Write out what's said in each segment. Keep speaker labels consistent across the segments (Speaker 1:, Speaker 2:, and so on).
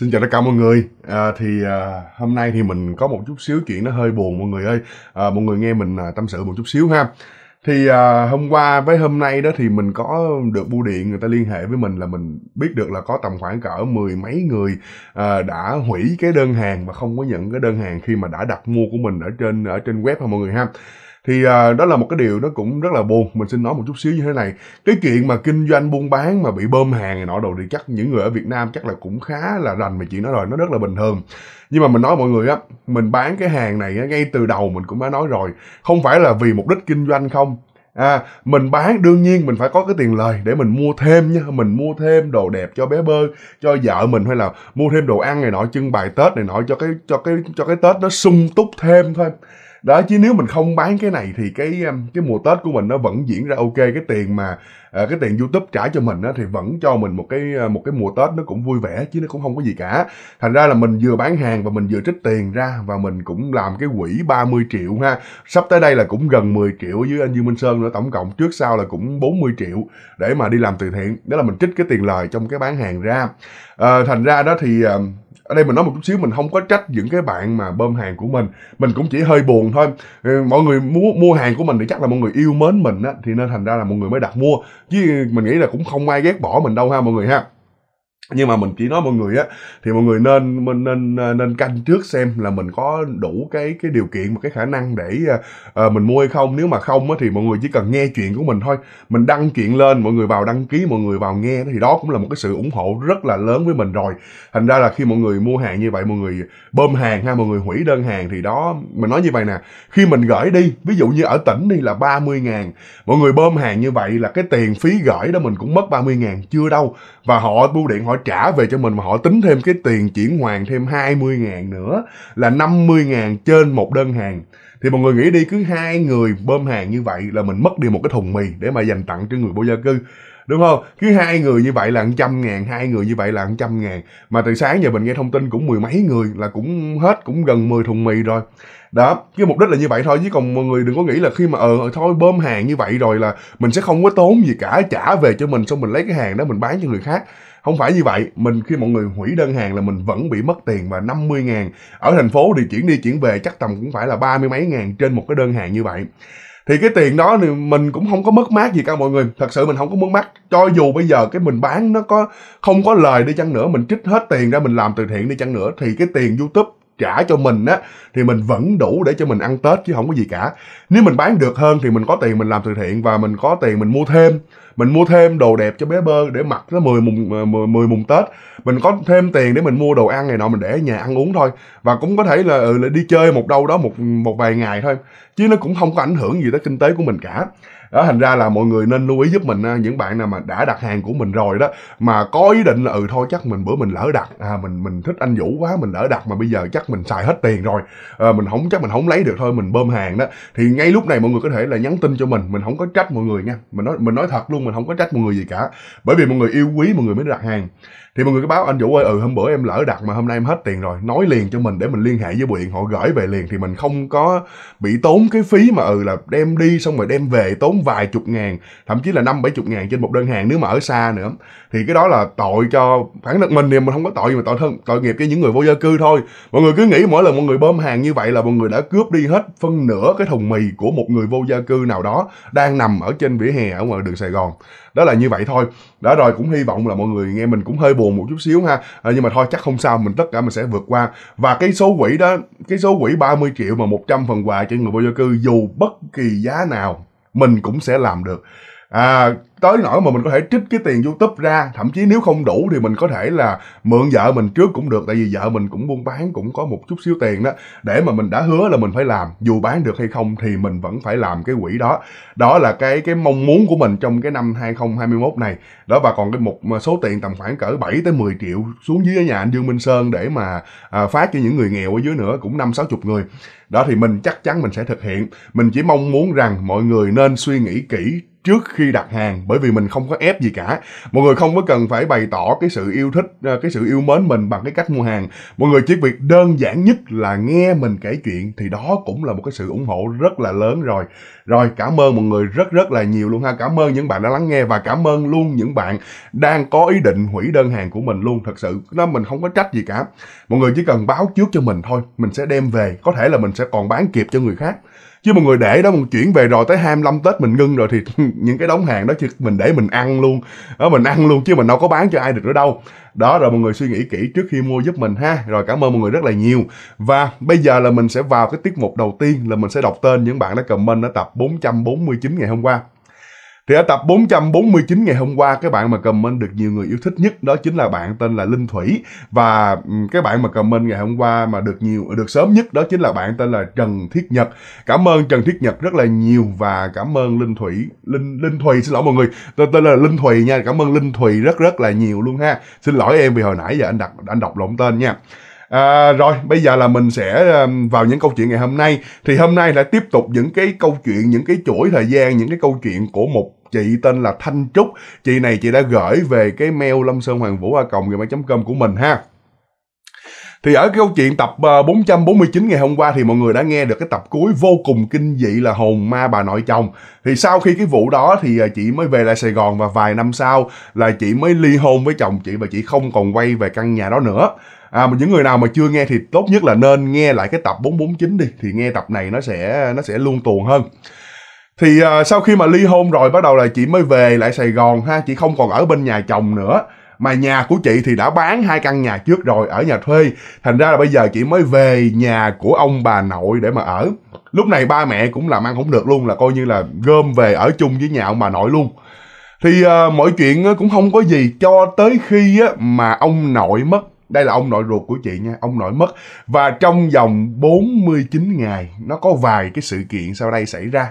Speaker 1: Xin chào tất cả mọi người. À, thì à, hôm nay thì mình có một chút xíu chuyện nó hơi buồn mọi người ơi. À, mọi người nghe mình à, tâm sự một chút xíu ha. Thì à, hôm qua với hôm nay đó thì mình có được bưu điện người ta liên hệ với mình là mình biết được là có tầm khoảng cỡ mười mấy người à, đã hủy cái đơn hàng và không có nhận cái đơn hàng khi mà đã đặt mua của mình ở trên ở trên web ha mọi người ha thì à, đó là một cái điều nó cũng rất là buồn mình xin nói một chút xíu như thế này cái chuyện mà kinh doanh buôn bán mà bị bơm hàng này nọ đồ thì chắc những người ở việt nam chắc là cũng khá là rành về chuyện đó rồi nó rất là bình thường nhưng mà mình nói mọi người á mình bán cái hàng này ngay từ đầu mình cũng đã nói rồi không phải là vì mục đích kinh doanh không à mình bán đương nhiên mình phải có cái tiền lời để mình mua thêm nha mình mua thêm đồ đẹp cho bé bơ cho vợ mình hay là mua thêm đồ ăn này nọ trưng bày tết này nọ cho cái cho cái cho cái tết nó sung túc thêm thôi đó chứ nếu mình không bán cái này thì cái um, cái mùa tết của mình nó vẫn diễn ra ok cái tiền mà ờ, cái tiền youtube trả cho mình á, thì vẫn cho mình một cái ờ, một cái mùa tết nó cũng vui vẻ chứ nó cũng không có gì cả thành ra là mình vừa bán hàng và mình vừa trích tiền ra và mình cũng làm cái quỹ 30 triệu ha sắp tới đây là cũng gần 10 triệu với anh Dương Minh Sơn nữa tổng cộng trước sau là cũng 40 triệu để mà đi làm từ thiện đó là mình trích cái tiền lời trong cái bán hàng ra à, thành ra đó thì ở đây mình nói một chút xíu mình không có trách những cái bạn mà bơm hàng của mình mình cũng chỉ hơi buồn thôi ừ, mọi người mua mua hàng của mình thì chắc là mọi người yêu mến mình á thì nên thành ra là mọi người mới đặt mua chứ mình nghĩ là cũng không ai ghét bỏ mình đâu ha mọi người ha nhưng mà mình chỉ nói mọi người á thì mọi người nên mình nên à, nên canh trước xem là mình có đủ cái cái điều kiện và cái khả năng để à, à, mình mua hay không nếu mà không á thì mọi người chỉ cần nghe chuyện của mình thôi mình đăng chuyện lên mọi người vào đăng ký mọi người vào nghe thì đó cũng là một cái sự ủng hộ rất là lớn với mình rồi thành ra là khi mọi người mua hàng như vậy mọi người bơm hàng ha mọi người hủy đơn hàng thì đó mình nói như vậy nè khi mình gửi đi ví dụ như ở tỉnh đi là 30 ngàn mọi người bơm hàng như vậy là cái tiền phí gửi đó mình cũng mất 30 ngàn chưa đâu và họ bưu điện họ trả về cho mình mà họ tính thêm cái tiền chuyển hoàn thêm 20 ngàn nữa là 50 ngàn trên một đơn hàng thì mọi người nghĩ đi cứ hai người bơm hàng như vậy là mình mất đi một cái thùng mì để mà dành tặng cho người vô gia cư đúng không cứ hai người như vậy là trăm ngàn hai người như vậy là trăm ngàn mà từ sáng giờ mình nghe thông tin cũng mười mấy người là cũng hết cũng gần 10 thùng mì rồi đó cái mục đích là như vậy thôi chứ còn mọi người đừng có nghĩ là khi mà ờ thôi bơm hàng như vậy rồi là mình sẽ không có tốn gì cả trả về cho mình xong mình lấy cái hàng đó mình bán cho người khác không phải như vậy mình khi mọi người hủy đơn hàng là mình vẫn bị mất tiền và 50 ngàn ở thành phố thì chuyển đi chuyển về chắc tầm cũng phải là ba mươi mấy ngàn trên một cái đơn hàng như vậy thì cái tiền đó thì mình cũng không có mất mát gì cả mọi người thật sự mình không có mất mát cho dù bây giờ cái mình bán nó có không có lời đi chăng nữa mình trích hết tiền ra mình làm từ thiện đi chăng nữa thì cái tiền youtube trả cho mình á thì mình vẫn đủ để cho mình ăn tết chứ không có gì cả nếu mình bán được hơn thì mình có tiền mình làm từ thiện và mình có tiền mình mua thêm mình mua thêm đồ đẹp cho bé bơ để mặc nó mười mùng mười mùng tết mình có thêm tiền để mình mua đồ ăn này nọ mình để ở nhà ăn uống thôi và cũng có thể là, ừ, là đi chơi một đâu đó một một vài ngày thôi chứ nó cũng không có ảnh hưởng gì tới kinh tế của mình cả đó thành ra là mọi người nên lưu ý giúp mình à, những bạn nào mà đã đặt hàng của mình rồi đó mà có ý định là ừ thôi chắc mình bữa mình lỡ đặt à mình mình thích anh vũ quá mình lỡ đặt mà bây giờ chắc mình xài hết tiền rồi à, mình không chắc mình không lấy được thôi mình bơm hàng đó thì ngay lúc này mọi người có thể là nhắn tin cho mình mình không có trách mọi người nha mình nói mình nói thật luôn mình không có trách mọi người gì cả bởi vì mọi người yêu quý mọi người mới đặt hàng thì mọi người cứ báo anh vũ ơi ừ hôm bữa em lỡ đặt mà hôm nay em hết tiền rồi nói liền cho mình để mình liên hệ với bùi điện họ gửi về liền thì mình không có bị tốn cái phí mà ừ là đem đi xong rồi đem về tốn vài chục ngàn thậm chí là năm bảy chục ngàn trên một đơn hàng nếu mà ở xa nữa thì cái đó là tội cho bản thân mình thì mình không có tội gì mà tội thân tội nghiệp cho những người vô gia cư thôi mọi người cứ nghĩ mỗi lần mọi người bơm hàng như vậy là mọi người đã cướp đi hết phân nửa cái thùng mì của một người vô gia cư nào đó đang nằm ở trên vỉa hè ở ngoài đường sài gòn đó là như vậy thôi đó rồi cũng hy vọng là mọi người nghe mình cũng hơi buồn một chút xíu ha à, nhưng mà thôi chắc không sao mình tất cả mình sẽ vượt qua và cái số quỹ đó cái số quỹ 30 triệu mà 100 phần quà cho người vô gia cư dù bất kỳ giá nào mình cũng sẽ làm được à tới nỗi mà mình có thể trích cái tiền youtube ra thậm chí nếu không đủ thì mình có thể là mượn vợ mình trước cũng được tại vì vợ mình cũng buôn bán cũng có một chút xíu tiền đó để mà mình đã hứa là mình phải làm dù bán được hay không thì mình vẫn phải làm cái quỹ đó đó là cái cái mong muốn của mình trong cái năm 2021 này đó và còn cái một số tiền tầm khoảng cỡ 7 tới 10 triệu xuống dưới nhà anh Dương Minh Sơn để mà à, phát cho những người nghèo ở dưới nữa cũng năm sáu chục người đó thì mình chắc chắn mình sẽ thực hiện mình chỉ mong muốn rằng mọi người nên suy nghĩ kỹ trước khi đặt hàng bởi vì mình không có ép gì cả mọi người không có cần phải bày tỏ cái sự yêu thích ờ, cái sự yêu mến mình bằng cái cách mua hàng mọi người chỉ việc đơn giản nhất là nghe mình kể chuyện thì đó cũng là một cái sự ủng hộ rất là lớn rồi rồi cảm ơn mọi người rất rất là nhiều luôn ha cảm ơn những bạn đã lắng nghe và cảm ơn luôn những bạn đang có ý định hủy đơn hàng của mình luôn thật sự nó mình không có trách gì cả mọi người chỉ cần báo trước cho mình thôi mình sẽ đem về có thể là mình sẽ còn bán kịp cho người khác chứ một người để đó mình chuyển về rồi tới 25 tết mình ngưng rồi thì những cái đóng hàng đó chứ mình để mình ăn luôn đó mình ăn luôn chứ mình đâu có bán cho ai được nữa đâu đó rồi mọi người suy nghĩ kỹ trước khi mua giúp mình ha rồi cảm ơn mọi người rất là nhiều và bây giờ là mình sẽ vào cái tiết mục đầu tiên là mình sẽ đọc tên những bạn đã comment ở tập 449 ngày hôm qua thì ở tập 449 ngày hôm qua các bạn mà comment được nhiều người yêu thích nhất đó chính là bạn tên là Linh Thủy và các bạn mà comment ngày hôm qua mà được nhiều được sớm nhất đó chính là bạn tên là Trần Thiết Nhật. Cảm ơn Trần Thiết Nhật rất là nhiều và cảm ơn Linh Thủy Linh Linh Thủy xin lỗi mọi người. Tên, tên là Linh Thủy nha. Cảm ơn Linh Thủy rất rất là nhiều luôn ha. Xin lỗi em vì hồi nãy giờ anh đặt anh đọc lộn tên nha. À, rồi bây giờ là mình sẽ vào những câu chuyện ngày hôm nay thì hôm nay lại tiếp tục những cái câu chuyện những cái chuỗi thời gian những cái câu chuyện của một chị tên là Thanh Trúc. Chị này chị đã gửi về cái mail lâm sơn hoàng vũ a còng gmail.com của mình ha. Thì ở cái câu chuyện tập 449 ờ, ngày hôm qua thì mọi người đã nghe được cái tập cuối vô cùng kinh dị là hồn ma bà nội chồng. Thì sau khi cái vụ đó thì ờ, chị mới về lại Sài Gòn và vài năm sau là chị mới ly hôn với chồng chị và chị không còn quay về căn nhà đó nữa. À, mà những người nào mà chưa nghe thì tốt nhất là nên nghe lại cái tập 449 đi thì nghe tập này nó sẽ nó sẽ luôn tuồn hơn thì uh, sau khi mà ly hôn rồi bắt đầu là chị mới về lại sài gòn ha chị không còn ở bên nhà chồng nữa mà nhà của chị thì đã bán hai căn nhà trước rồi ở nhà thuê thành ra là bây giờ chị mới về nhà của ông bà nội để mà ở lúc này ba mẹ cũng làm ăn không được luôn là coi như là gom về ở chung với nhà ông bà nội luôn thì uh, mọi chuyện à, cũng không có gì cho tới khi á, mà ông nội mất đây là ông nội ruột của chị nha ông nội mất và trong vòng 49 ngày nó có vài cái sự kiện sau đây xảy ra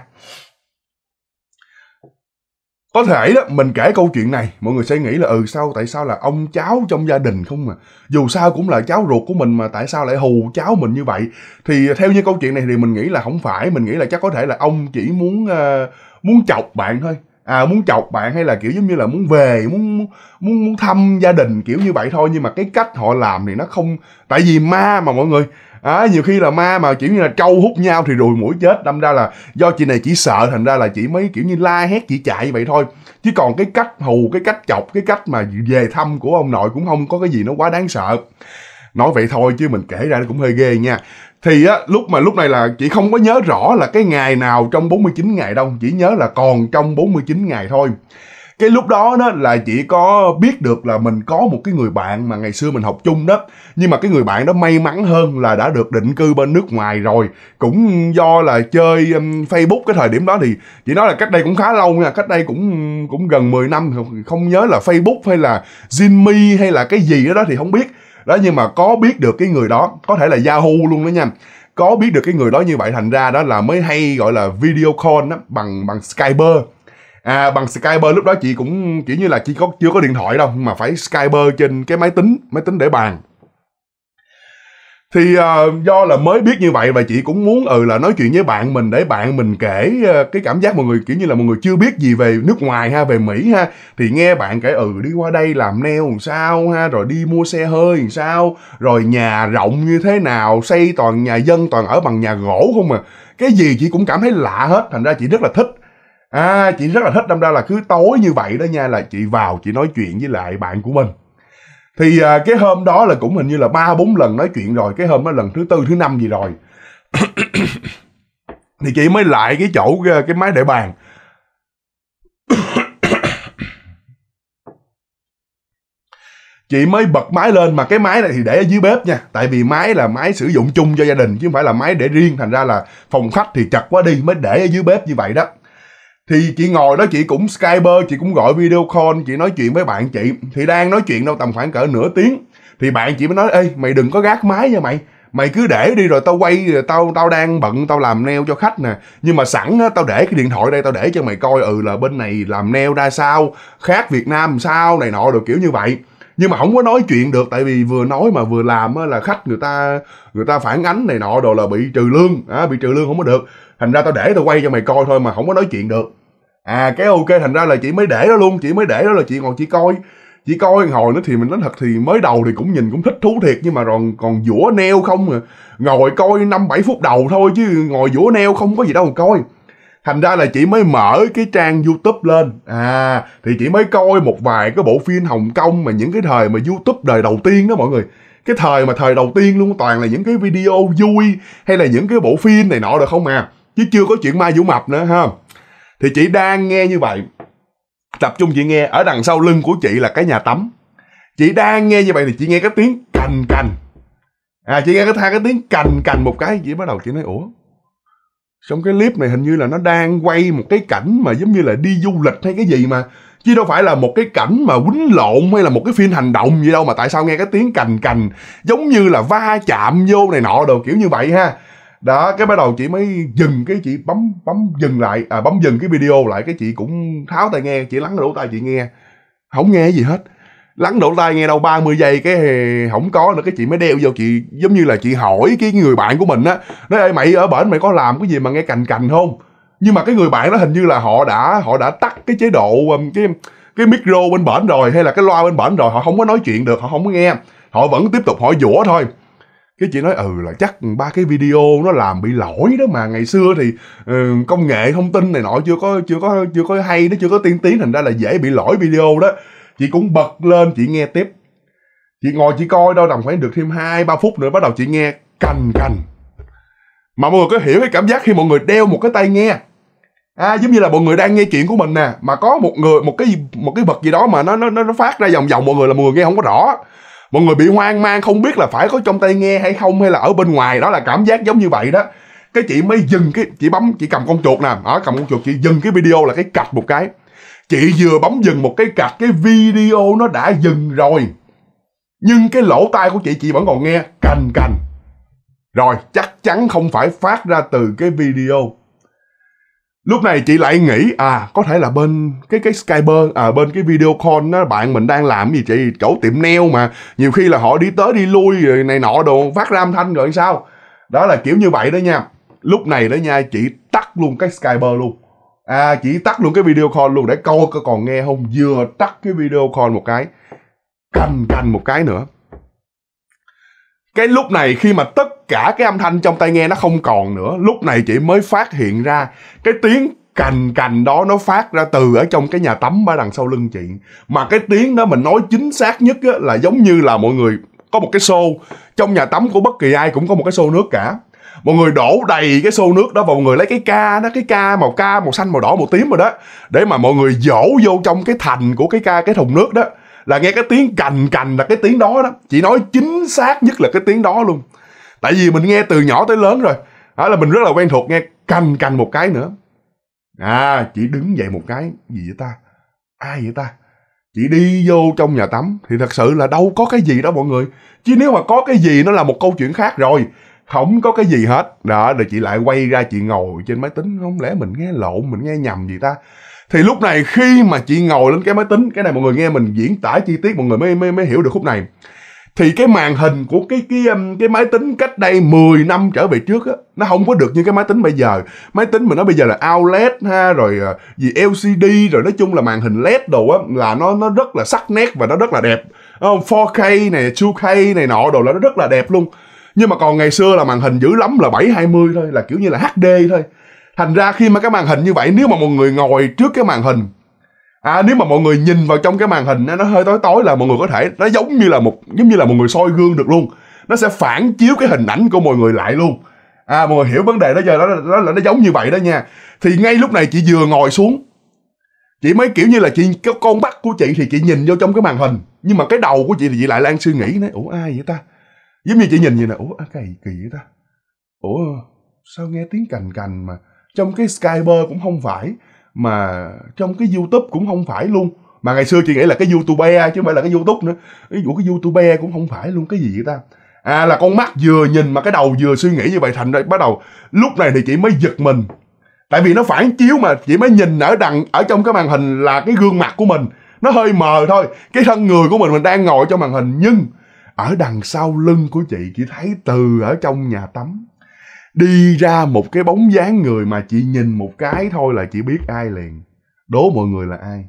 Speaker 1: có thể đó mình kể câu chuyện này mọi người sẽ nghĩ là ừ sao tại sao là ông cháu trong gia đình không mà dù sao cũng là cháu ruột của mình mà tại sao lại hù cháu mình như vậy thì theo như câu chuyện này thì mình nghĩ là không phải mình nghĩ là chắc có thể là ông chỉ muốn uh, muốn chọc bạn thôi à muốn chọc bạn hay là kiểu giống như là muốn về muốn muốn muốn thăm gia đình kiểu như vậy thôi nhưng mà cái cách họ làm thì nó không tại vì ma mà mọi người à, nhiều khi là ma mà kiểu như là trâu hút nhau thì rùi mũi chết đâm ra là do chị này chỉ sợ thành ra là chị mới kiểu như la hét chị chạy vậy thôi chứ còn cái cách hù cái cách chọc cái cách mà về thăm của ông nội cũng không có cái gì nó quá đáng sợ nói vậy thôi chứ mình kể ra nó cũng hơi ghê nha thì á lúc mà lúc này là chị không có nhớ rõ là cái ngày nào trong 49 ngày đâu chỉ nhớ là còn trong 49 ngày thôi cái lúc đó đó là chỉ có biết được là mình có một cái người bạn mà ngày xưa mình học chung đó nhưng mà cái người bạn đó may mắn hơn là đã được định cư bên nước ngoài rồi cũng do là chơi um, facebook cái thời điểm đó thì chỉ nói là cách đây cũng khá lâu nha cách đây cũng cũng gần 10 năm không nhớ là facebook hay là zin hay là cái gì đó thì không biết đó nhưng mà có biết được cái người đó có thể là yahoo luôn đó nha có biết được cái người đó như vậy thành ra đó là mới hay gọi là video call đó, bằng bằng skype à, bằng Skype lúc đó chị cũng kiểu như là chỉ có chưa có điện thoại đâu mà phải Skype trên cái máy tính máy tính để bàn thì uh, do là mới biết như vậy và chị cũng muốn ừ là nói chuyện với bạn mình để bạn mình kể uh, cái cảm giác mọi người kiểu như là mọi người chưa biết gì về nước ngoài ha về mỹ ha thì nghe bạn kể ừ đi qua đây làm neo làm sao ha rồi đi mua xe hơi làm sao rồi nhà rộng như thế nào xây toàn nhà dân toàn ở bằng nhà gỗ không à cái gì chị cũng cảm thấy lạ hết thành ra chị rất là thích à chị rất là thích đâm ra là cứ tối như vậy đó nha là chị vào chị nói chuyện với lại bạn của mình thì à, cái hôm đó là cũng hình như là ba bốn lần nói chuyện rồi cái hôm đó lần thứ tư thứ năm gì rồi thì chị mới lại cái chỗ à, cái, máy để bàn chị mới bật máy lên mà cái máy này thì để ở dưới bếp nha tại vì máy là máy sử dụng chung cho gia đình chứ không phải là máy để riêng thành ra là phòng khách thì chặt quá đi mới để ở dưới bếp như vậy đó thì chị ngồi đó chị cũng Skype chị cũng gọi video call chị nói chuyện với bạn chị thì đang nói chuyện đâu tầm khoảng cỡ nửa tiếng thì bạn chị mới nói ê mày đừng có gác máy nha mày mày cứ để đi rồi tao quay rồi tao tao đang bận tao làm neo cho khách nè nhưng mà sẵn á tao để cái điện thoại đây tao để cho mày coi ừ là bên này làm neo ra sao khác việt nam sao này nọ rồi kiểu như vậy nhưng mà không có nói chuyện được tại vì vừa nói mà vừa làm á là khách người ta người ta phản ánh này nọ đồ là bị trừ lương á à, bị trừ lương không có được thành ra tao để tao quay cho mày coi thôi mà không có nói chuyện được à cái ok thành ra là chị mới để đó luôn chị mới để đó là chị còn chị coi chỉ coi hồi nữa thì mình nói thật thì mới đầu thì cũng nhìn cũng thích thú thiệt nhưng mà còn còn dũa neo không à ngồi coi năm bảy phút đầu thôi chứ ngồi dũa neo không có gì đâu mà coi thành ra là chị mới mở cái trang youtube lên à thì chị mới coi một vài cái bộ phim hồng kông mà những cái thời mà youtube đời đầu tiên đó mọi người cái thời mà thời đầu tiên luôn toàn là những cái video vui hay là những cái bộ phim này nọ được không à chứ chưa có chuyện ma vũ mập nữa ha thì chị đang nghe như vậy tập trung chị nghe ở đằng sau lưng của chị là cái nhà tắm chị đang nghe như vậy thì chị nghe cái tiếng cành cành à chị nghe cái tha cái tiếng cành cành một cái chị bắt đầu chị nói ủa trong cái clip này hình như là nó đang quay một cái cảnh mà giống như là đi du lịch hay cái gì mà chứ đâu phải là một cái cảnh mà quấn lộn hay là một cái phim hành động gì đâu mà tại sao nghe cái tiếng cành cành giống như là va chạm vô này nọ đồ kiểu như vậy ha đó cái bắt đầu chị mới dừng cái chị bấm bấm dừng lại à bấm dừng cái video lại cái chị cũng tháo tai nghe chị lắng đổ tai chị nghe không nghe gì hết lắng đổ tai nghe đâu 30 giây cái không có nữa cái chị mới đeo vô chị giống như là chị hỏi cái người bạn của mình á nói ơi mày ở bển mày có làm cái gì mà nghe cành cành không nhưng mà cái người bạn đó hình như là họ đã họ đã tắt cái chế độ um, cái cái micro bên bển rồi hay là cái loa bên bển rồi họ không có nói chuyện được họ không có nghe họ vẫn tiếp tục họ dũa thôi cái chị nói ừ là chắc ba cái video nó làm bị lỗi đó mà ngày xưa thì ừ, công nghệ thông tin này nọ chưa có chưa có chưa có hay nó chưa có tiên tiến thành ra là dễ bị lỗi video đó chị cũng bật lên chị nghe tiếp chị ngồi chị coi đâu đồng khoảng được thêm hai ba phút nữa bắt đầu chị nghe cành cành mà mọi người có hiểu cái cảm giác khi mọi người đeo một cái tai nghe à giống như là mọi người đang nghe chuyện của mình nè mà có một người một cái một cái vật gì đó mà nó nó nó phát ra vòng vòng mọi người là mọi người nghe không có rõ mọi người bị hoang mang không biết là phải có trong tay nghe hay không hay là ở bên ngoài đó là cảm giác giống như vậy đó cái chị mới dừng cái chị bấm chị cầm con chuột nè ở cầm con chuột chị dừng cái video là cái cạch một cái chị vừa bấm dừng một cái cạch cái video nó đã dừng rồi nhưng cái lỗ tai của chị chị vẫn còn nghe cành cành rồi chắc chắn không phải phát ra từ cái video lúc này chị lại nghĩ à có thể là bên cái cái skype à bên cái video call đó bạn mình đang làm gì chị chỗ tiệm neo mà nhiều khi là họ đi tới đi lui rồi này nọ đồ phát ra âm thanh rồi sao đó là kiểu như vậy đó nha lúc này đó nha chị tắt luôn cái skype luôn à chị tắt luôn cái video call luôn để coi có còn nghe không vừa tắt cái video call một cái cành cành một cái nữa cái lúc này khi mà tất cả cái âm thanh trong tai nghe nó không còn nữa lúc này chị mới phát hiện ra cái tiếng cành cành đó nó phát ra từ ở trong cái nhà tắm ở đằng sau lưng chị mà cái tiếng đó mình nói chính xác nhất á, là giống như là mọi người có một cái xô trong nhà tắm của bất kỳ ai cũng có một cái xô nước cả mọi người đổ đầy cái xô nước đó và mọi người lấy cái ca đó cái ca màu ca màu xanh màu đỏ màu tím rồi đó để mà mọi người dỗ vô trong cái thành của cái ca cái thùng nước đó là nghe cái tiếng cành cành là cái tiếng đó đó chị nói chính xác nhất là cái tiếng đó luôn tại vì mình nghe từ nhỏ tới lớn rồi đó là mình rất là quen thuộc nghe cành cành một cái nữa à chị đứng dậy một cái gì vậy ta ai vậy ta chị đi vô trong nhà tắm thì thật sự là đâu có cái gì đó mọi người chứ nếu mà có cái gì nó là một câu chuyện khác rồi không có cái gì hết đó rồi chị lại quay ra chị ngồi trên máy tính không lẽ mình nghe lộn mình nghe nhầm gì ta thì lúc này khi mà chị ngồi lên cái máy tính cái này mọi người nghe mình diễn tả chi tiết mọi người mới mới, mới hiểu được khúc này thì cái màn hình của cái cái um, cái máy tính cách đây 10 năm trở về trước á nó không có được như cái máy tính bây giờ máy tính mình nó bây giờ là OLED ha rồi ờ, gì LCD rồi nói chung là màn hình LED đồ á là nó nó rất là sắc nét và nó rất là đẹp không ờ, 4K này 2K này nọ đồ là nó rất là đẹp luôn nhưng mà còn ngày xưa là màn hình dữ lắm là 720 thôi là kiểu như là HD thôi thành ra khi mà cái màn hình như vậy nếu mà mọi người ngồi trước cái màn hình à nếu mà mọi người nhìn vào trong cái màn hình nó hơi tối tối là mọi người có thể nó giống như là một giống như là một người soi gương được luôn nó sẽ phản chiếu cái hình ảnh của mọi người lại luôn à mọi người hiểu vấn đề đó giờ đó nó là nó giống như vậy đó nha thì ngay lúc này chị vừa ngồi xuống chị mới kiểu như là chị cái con mắt của chị thì chị nhìn vô trong cái màn hình nhưng mà cái đầu của chị thì chị lại đang suy nghĩ nói ủa ai vậy ta giống như chị nhìn vậy nè ủa à, cái kỳ vậy ta ủa sao nghe tiếng cành cành mà trong cái skyper cũng không phải mà trong cái youtube cũng không phải luôn mà ngày xưa chị nghĩ là cái YouTube chứ không phải là cái youtube nữa ví dụ cái YouTube cũng không phải luôn cái gì vậy ta à là con mắt vừa nhìn mà cái đầu vừa suy nghĩ như vậy thành ra bắt đầu lúc này thì chị mới giật mình tại vì nó phản chiếu mà chị mới nhìn ở đằng ở trong cái màn hình là cái gương mặt của mình nó hơi mờ thôi cái thân người của mình mình đang ngồi trong màn hình nhưng ở đằng sau lưng của chị chị thấy từ ở trong nhà tắm đi ra một cái bóng dáng người mà chị nhìn một cái thôi là chị biết ai liền đố mọi người là ai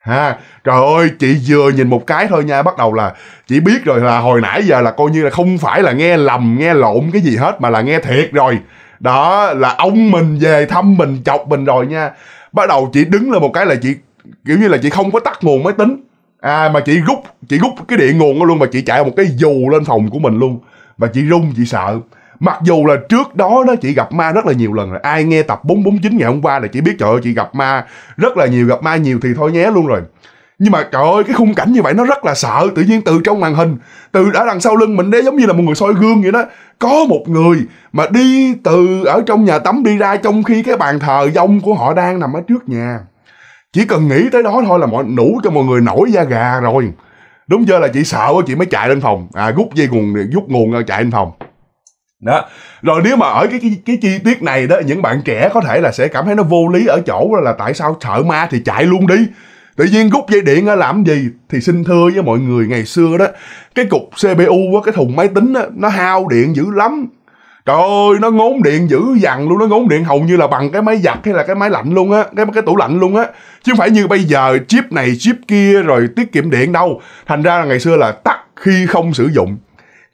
Speaker 1: ha trời ơi chị vừa nhìn một cái thôi nha bắt đầu là chị biết rồi là hồi nãy giờ là coi như là không phải là nghe lầm nghe lộn cái gì hết mà là nghe thiệt rồi đó là ông mình về thăm mình chọc mình rồi nha bắt đầu chị đứng là một cái là chị kiểu như là chị không có tắt nguồn máy tính à mà chị rút chị rút cái điện nguồn đó luôn mà chị chạy một cái dù lên phòng của mình luôn và chị run chị sợ Mặc dù là trước đó nó chị gặp ma rất là nhiều lần rồi Ai nghe tập 449 ngày hôm qua là chỉ biết trời ơi chị gặp ma Rất là nhiều gặp ma nhiều thì thôi nhé luôn rồi nhưng mà trời ơi cái khung cảnh như vậy nó rất là sợ tự nhiên từ trong màn hình từ đã đằng sau lưng mình đấy giống như là một người soi gương vậy đó có một người mà đi từ ở trong nhà tắm đi ra trong khi cái bàn thờ dông của họ đang nằm ở trước nhà chỉ cần nghĩ tới đó thôi là mọi nủ cho mọi người nổi da gà rồi đúng chưa là chị sợ chị mới chạy lên phòng à rút dây nguồn rút nguồn chạy lên phòng đó rồi nếu mà ở cái, cái cái chi tiết này đó những bạn trẻ có thể là sẽ cảm thấy nó vô lý ở chỗ là tại sao sợ ma thì chạy luôn đi tự nhiên rút dây điện làm gì thì xin thưa với mọi người ngày xưa đó cái cục cpu á cái thùng máy tính á nó hao điện dữ lắm trời ơi nó ngốn điện dữ dằn luôn nó ngốn điện hầu như là bằng cái máy giặt hay là cái máy lạnh luôn á cái cái tủ lạnh luôn á chứ không phải như bây giờ chip này chip kia rồi tiết kiệm điện đâu thành ra là ngày xưa là tắt khi không sử dụng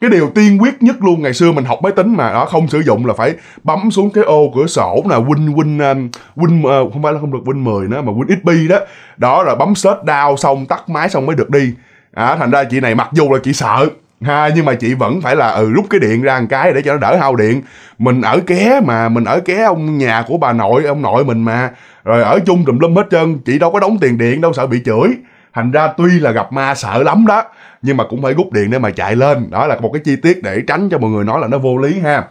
Speaker 1: cái điều tiên quyết nhất luôn ngày xưa mình học máy tính mà đó không sử dụng là phải bấm xuống cái ô cửa sổ là win win um, win ờ, không phải là không được win 10 nữa mà win xp đó đó là bấm search down xong tắt máy xong mới được đi à, thành ra chị này mặc dù là chị sợ ha nhưng mà chị vẫn phải là ừ rút cái điện ra một cái để cho nó đỡ hao điện mình ở ké mà mình ở ké ông nhà của bà nội ông nội mình mà rồi ở chung tùm lum hết trơn chị đâu có đóng tiền điện đâu sợ bị chửi thành ra tuy là gặp ma sợ lắm đó nhưng mà cũng phải rút điện để mà chạy lên đó là một cái chi tiết để tránh cho mọi người nói là nó vô lý ha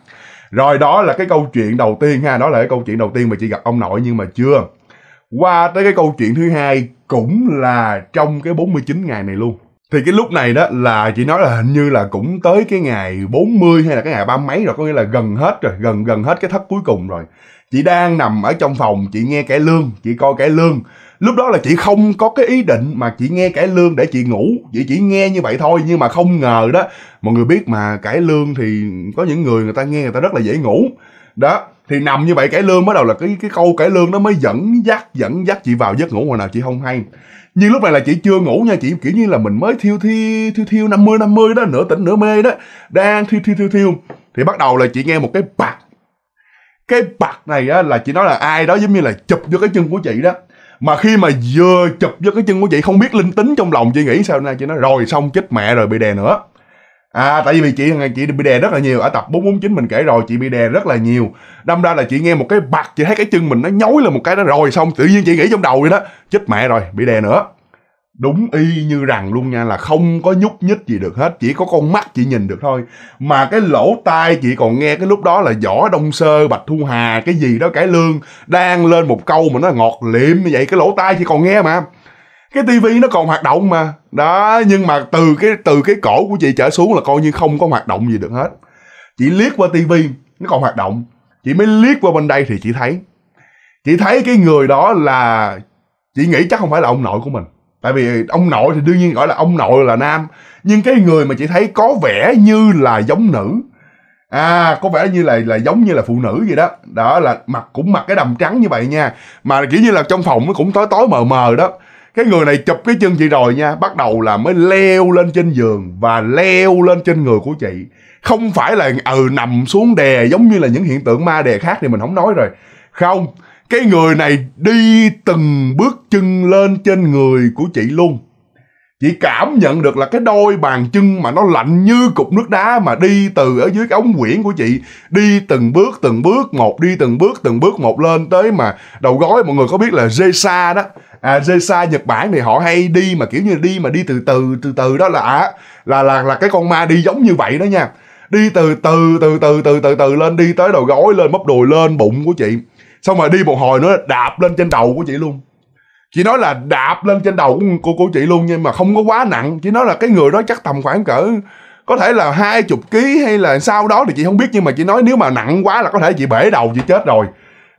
Speaker 1: rồi đó là cái câu chuyện đầu tiên ha đó là cái câu chuyện đầu tiên mà chị gặp ông nội nhưng mà chưa qua tới cái câu chuyện thứ hai cũng là trong cái 49 ngày này luôn thì cái lúc này đó là chị nói là hình như là cũng tới cái ngày 40 hay là cái ngày ba mấy rồi có nghĩa là gần hết rồi gần gần hết cái thất cuối cùng rồi chị đang nằm ở trong phòng chị nghe cải lương chị coi cải lương lúc đó là chị không có cái ý định mà chị nghe cải lương để chị ngủ chị chỉ nghe như vậy thôi nhưng mà không ngờ đó mọi người biết mà cải lương thì có những người người ta nghe người ta rất là dễ ngủ đó thì nằm như vậy cải lương bắt đầu là cái cái câu cải lương nó mới dẫn dắt dẫn dắt chị vào giấc ngủ hồi nào chị không hay nhưng lúc này là chị chưa ngủ nha chị kiểu như là mình mới thiêu thiêu thiêu thiêu năm mươi năm mươi đó nửa tỉnh nửa mê đó đang thiêu thiêu thiêu thiêu thì bắt đầu là chị nghe một cái bạc cái bạc này á là chị nói là ai đó giống như là chụp vô cái chân của chị đó mà khi mà vừa chụp vô cái chân của chị không biết linh tính trong lòng chị nghĩ sao nay chị nói rồi xong chết mẹ rồi bị đè nữa à tại vì chị chị bị đè rất là nhiều ở tập 449 mình kể rồi chị bị đè rất là nhiều đâm ra là chị nghe một cái bạc chị thấy cái chân mình nó nhói là một cái đó rồi xong tự nhiên chị nghĩ trong đầu vậy đó chết mẹ rồi bị đè nữa đúng y như rằng luôn nha là không có nhúc nhích gì được hết chỉ có con mắt chị nhìn được thôi mà cái lỗ tai chị còn nghe cái lúc đó là võ đông sơ bạch thu hà cái gì đó cải lương đang lên một câu mà nó ngọt liệm như vậy cái lỗ tai chị còn nghe mà cái tivi nó còn hoạt động mà đó nhưng mà từ cái từ cái cổ của chị trở xuống là coi như không có hoạt động gì được hết chị liếc qua tivi nó còn hoạt động chị mới liếc qua bên đây thì chị thấy chị thấy cái người đó là chị nghĩ chắc không phải là ông nội của mình tại vì ông nội thì đương nhiên gọi là ông nội là nam nhưng cái người mà chị thấy có vẻ như là giống nữ à có vẻ như là là giống như là phụ nữ vậy đó đó là mặt cũng mặc cái đầm trắng như vậy nha mà kiểu như là trong phòng nó cũng tối tối mờ mờ đó cái người này chụp cái chân chị rồi nha bắt đầu là mới leo lên trên giường và leo lên trên người của chị không phải là ừ nằm xuống đè giống như là những hiện tượng ma đè khác thì mình không nói rồi không cái người này đi từng bước chân lên trên người của chị luôn chị cảm nhận được là cái đôi bàn chân mà nó lạnh như cục nước đá mà đi từ ở dưới cái ống quyển của chị đi từng bước từng bước một đi từng bước từng bước một lên tới mà đầu gối mọi người có biết là Jesa đó à Jesa Nhật Bản thì họ hay đi mà kiểu như đi mà đi từ từ từ từ đó là à, là là là cái con ma đi giống như vậy đó nha đi từ từ từ từ từ từ từ lên đi tới đầu gối lên bắp đùi lên bụng của chị xong rồi đi một hồi nữa đạp lên trên đầu của chị luôn chị nói là đạp lên trên đầu của, cô cô chị luôn nhưng mà không có quá nặng chị nói là cái người đó chắc tầm khoảng cỡ có thể là hai chục ký hay là sau đó thì chị không biết nhưng mà chị nói nếu mà nặng quá là có thể chị bể đầu chị chết rồi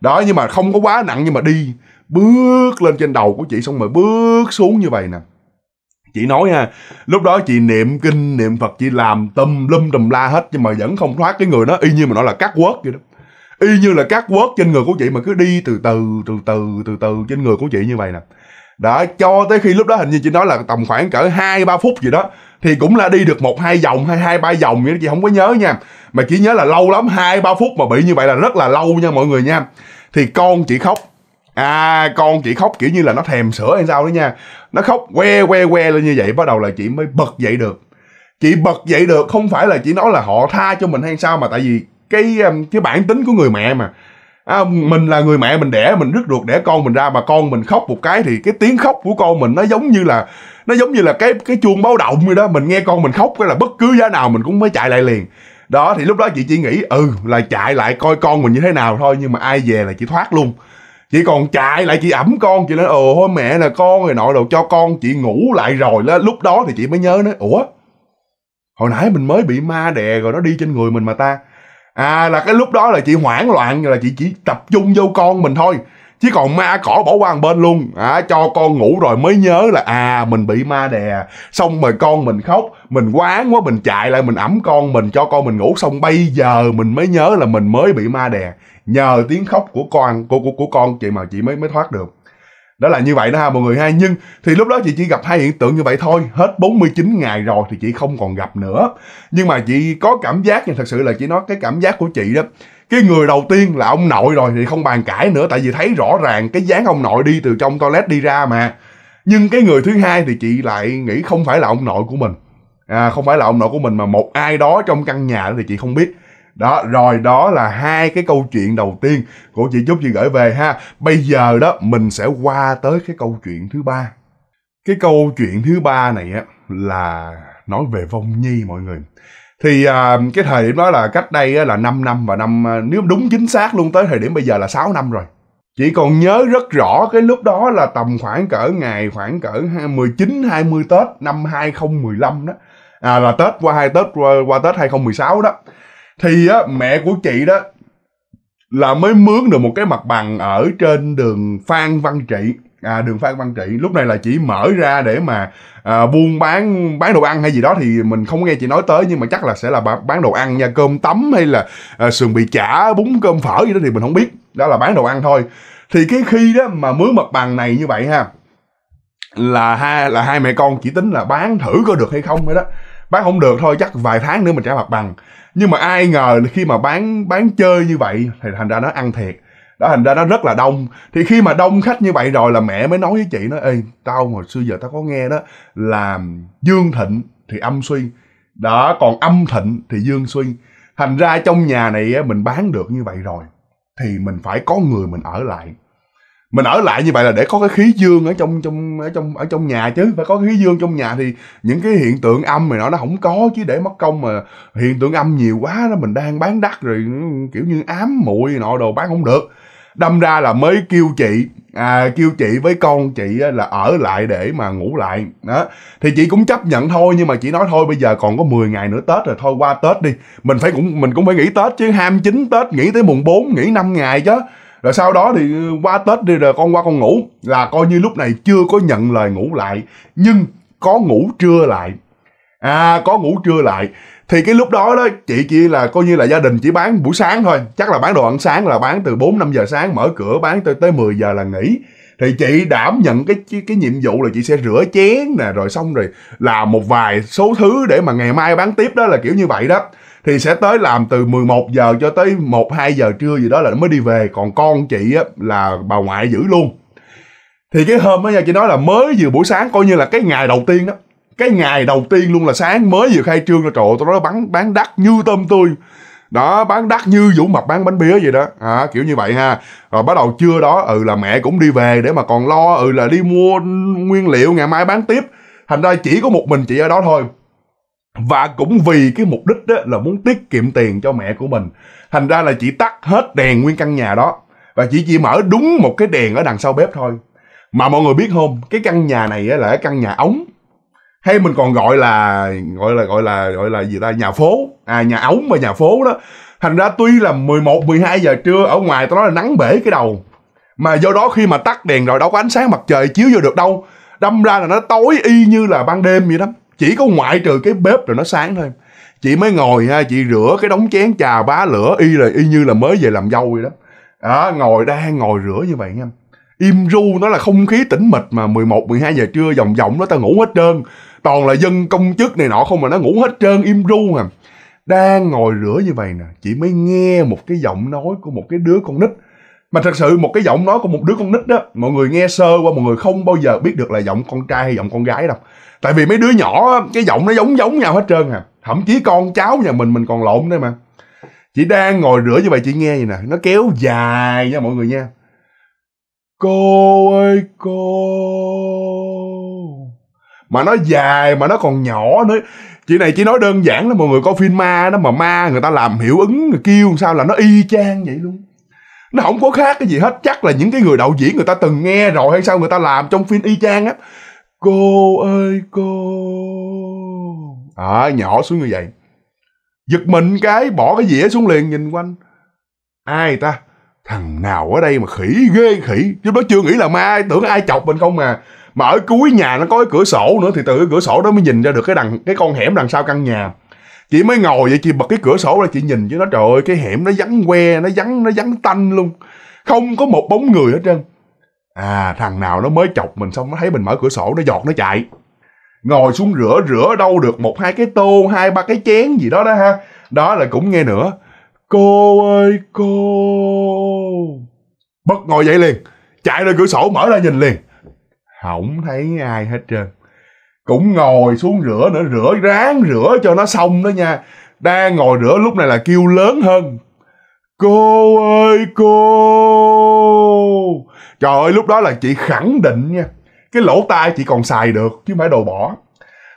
Speaker 1: đó nhưng mà không có quá nặng nhưng mà đi bước lên trên đầu của chị xong rồi bước xuống như vậy nè chị nói ha lúc đó chị niệm kinh niệm phật chị làm tâm lum tùm la hết nhưng mà vẫn không thoát cái người đó y như mà nói là cắt quớt vậy đó y như là các quớt trên người của chị mà cứ đi từ từ từ từ từ từ trên người của chị như vậy nè đó cho tới khi lúc đó hình như chị nói là tầm khoảng cỡ hai ba phút gì đó thì cũng là đi được một hai vòng hay hai ba vòng vậy đó chị không có nhớ nha mà chỉ nhớ là lâu lắm hai ba phút mà bị như vậy là rất là lâu nha mọi người nha thì con chị khóc à con chị khóc kiểu như là nó thèm sữa hay sao đó nha nó khóc que que que lên như vậy bắt đầu là chị mới bật dậy được chị bật dậy được không phải là chị nói là họ tha cho mình hay sao mà tại vì cái um, cái bản tính của người mẹ mà à, mình là người mẹ mình đẻ mình rứt ruột đẻ con mình ra mà con mình khóc một cái thì cái tiếng khóc của con mình nó giống như là nó giống như là cái cái chuông báo động vậy đó mình nghe con mình khóc cái là bất cứ giá nào mình cũng mới chạy lại liền đó thì lúc đó chị chỉ nghĩ ừ là chạy lại coi con mình như thế nào thôi nhưng mà ai về là chị thoát luôn chị còn chạy lại chị ẩm con chị nói ồ thôi mẹ là con rồi nọ đồ cho con chị ngủ lại rồi đó lúc đó thì chị mới nhớ nói ủa hồi nãy mình mới bị ma đè rồi nó đi trên người mình mà ta à là cái lúc đó là chị hoảng loạn là chị chỉ tập trung vô con mình thôi chứ còn ma cỏ bỏ qua một bên luôn à, cho con ngủ rồi mới nhớ là à mình bị ma đè xong rồi con mình khóc mình quán quá mình chạy lại mình ẩm con mình cho con mình ngủ xong bây giờ mình mới nhớ là mình mới bị ma đè nhờ tiếng khóc của con của của, của con chị mà chị mới mới thoát được đó là như vậy đó ha mọi người ha nhưng thì lúc đó chị chỉ gặp hai hiện tượng như vậy thôi hết 49 ngày rồi thì chị không còn gặp nữa nhưng mà chị có cảm giác nhưng thật sự là chị nói cái cảm giác của chị đó cái người đầu tiên là ông nội rồi thì không bàn cãi nữa tại vì thấy rõ ràng cái dáng ông nội đi từ trong toilet đi ra mà nhưng cái người thứ hai thì chị lại nghĩ không phải là ông nội của mình à, không phải là ông nội của mình mà một ai đó trong căn nhà thì chị không biết đó rồi đó là hai cái câu chuyện đầu tiên của chị giúp chị gửi về ha bây giờ đó mình sẽ qua tới cái câu chuyện thứ ba cái câu chuyện thứ ba này á là nói về vong nhi mọi người thì à, cái thời điểm đó là cách đây á, là 5 năm và năm à, nếu đúng chính xác luôn tới thời điểm bây giờ là 6 năm rồi chị còn nhớ rất rõ cái lúc đó là tầm khoảng cỡ ngày khoảng cỡ 19 20 Tết năm 2015 đó à, là Tết qua hai Tết qua, qua Tết 2016 đó thì á mẹ của chị đó là mới mướn được một cái mặt bằng ở trên đường Phan Văn Trị à, đường Phan Văn Trị lúc này là chỉ mở ra để mà à, buôn bán bán đồ ăn hay gì đó thì mình không nghe chị nói tới nhưng mà chắc là sẽ là bán đồ ăn nha cơm tấm hay là à, sườn bị chả bún cơm phở gì đó thì mình không biết đó là bán đồ ăn thôi thì cái khi đó mà mướn mặt bằng này như vậy ha là hai là hai mẹ con chỉ tính là bán thử có được hay không thôi đó bán không được thôi chắc vài tháng nữa mình trả mặt bằng nhưng mà ai ngờ khi mà bán bán chơi như vậy thì thành ra nó ăn thiệt đó thành ra nó rất là đông thì khi mà đông khách như vậy rồi là mẹ mới nói với chị nó ê tao hồi xưa giờ tao có nghe đó là dương thịnh thì âm suy đó còn âm thịnh thì dương suy thành ra trong nhà này mình bán được như vậy rồi thì mình phải có người mình ở lại mình ở lại như vậy là để có cái khí dương ở trong trong ở trong ở trong nhà chứ phải có khí dương trong nhà thì những cái hiện tượng âm này nó nó không có chứ để mất công mà hiện tượng âm nhiều quá đó mình đang bán đắt rồi kiểu như ám muội nọ đồ bán không được đâm ra là mới kêu chị à, kêu chị với con chị là ở lại để mà ngủ lại đó thì chị cũng chấp nhận thôi nhưng mà chị nói thôi bây giờ còn có 10 ngày nữa tết rồi thôi qua tết đi mình phải cũng mình cũng phải nghỉ tết chứ ham chín tết nghỉ tới mùng 4, nghỉ 5 ngày chứ rồi sau đó thì qua tết đi rồi con qua con ngủ là coi như lúc này chưa có nhận lời ngủ lại nhưng có ngủ trưa lại à có ngủ trưa lại thì cái lúc đó đó chị chỉ là coi như là gia đình chỉ bán buổi sáng thôi chắc là bán đồ ăn sáng là bán từ 4 năm giờ sáng mở cửa bán tới tới 10 giờ là nghỉ thì chị đảm nhận cái cái nhiệm vụ là chị sẽ rửa chén nè rồi xong rồi làm một vài số thứ để mà ngày mai bán tiếp đó là kiểu như vậy đó thì sẽ tới làm từ 11 giờ cho tới 1 2 giờ trưa gì đó là mới đi về còn con chị á là bà ngoại giữ luôn thì cái hôm đó nha chị nói là mới vừa buổi sáng coi như là cái ngày đầu tiên đó cái ngày đầu tiên luôn là sáng mới vừa khai trương là trời tôi nói bán bán đắt như tôm tươi đó bán đắt như vũ mập bán bánh bía vậy đó à, kiểu như vậy ha rồi bắt đầu trưa đó ừ là mẹ cũng đi về để mà còn lo ừ là đi mua nguyên liệu ngày mai bán tiếp thành ra chỉ có một mình chị ở đó thôi và cũng vì cái mục đích đó là muốn tiết kiệm tiền cho mẹ của mình thành ra là chị tắt hết đèn nguyên căn nhà đó và chỉ chỉ mở đúng một cái đèn ở đằng sau bếp thôi mà mọi người biết không cái căn nhà này là cái căn nhà ống hay mình còn gọi là gọi là gọi là gọi là gì ta nhà phố à nhà ống và nhà phố đó thành ra tuy là 11 12 giờ trưa ở ngoài tao nói là nắng bể cái đầu mà do đó khi mà tắt đèn rồi đâu có ánh sáng mặt trời chiếu vô được đâu đâm ra là nó tối y như là ban đêm vậy đó chỉ có ngoại trừ cái bếp rồi nó sáng thôi chị mới ngồi ha chị rửa cái đống chén trà bá lửa y là y như là mới về làm dâu vậy đó đó ngồi đang ngồi rửa như vậy nha im ru nó là không khí tĩnh mịch mà 11, 12 giờ trưa vòng vòng đó ta ngủ hết trơn toàn là dân công chức này nọ không mà nó ngủ hết trơn im ru à đang ngồi rửa như vậy nè chị mới nghe một cái giọng nói của một cái đứa con nít mà thật sự một cái giọng nói của một đứa con nít đó mọi người nghe sơ qua mọi người không bao giờ biết được là giọng con trai hay giọng con gái đâu tại vì mấy đứa nhỏ cái giọng nó giống giống nhau hết trơn à thậm chí con cháu nhà mình mình còn lộn nữa mà chị đang ngồi rửa như vậy chị nghe vậy nè nó kéo dài nha mọi người nha cô ơi cô mà nó dài mà nó còn nhỏ nữa chị này chỉ nói đơn giản là mọi người coi phim ma đó mà ma người ta làm hiệu ứng người kêu sao là nó y chang vậy luôn nó không có khác cái gì hết chắc là những cái người đạo diễn người ta từng nghe rồi hay sao người ta làm trong phim y chang á cô ơi cô à, nhỏ xuống như vậy giật mình cái bỏ cái dĩa xuống liền nhìn quanh ai ta thằng nào ở đây mà khỉ ghê khỉ chứ nó chưa nghĩ là ma tưởng ai chọc mình không mà mà ở cuối nhà nó có cái cửa sổ nữa thì từ cái cửa sổ đó mới nhìn ra được cái đằng cái con hẻm đằng sau căn nhà chị mới ngồi vậy chị bật cái cửa sổ ra chị nhìn chứ nó trời ơi cái hẻm nó vắng que nó vắng nó vắng tanh luôn không có một bóng người hết trơn à thằng nào nó mới chọc mình xong nó thấy mình mở cửa sổ nó giọt nó chạy ngồi xuống rửa rửa đâu được một hai cái tô hai ba cái chén gì đó đó ha đó là cũng nghe nữa cô ơi cô bất ngồi dậy liền chạy ra cửa sổ mở ra nhìn liền không thấy ai hết trơn cũng ngồi xuống rửa nữa rửa ráng rửa cho nó xong đó nha đang ngồi rửa lúc này là kêu lớn hơn cô ơi cô trời ơi lúc đó là chị khẳng định nha cái lỗ tai chị còn xài được chứ không phải đồ bỏ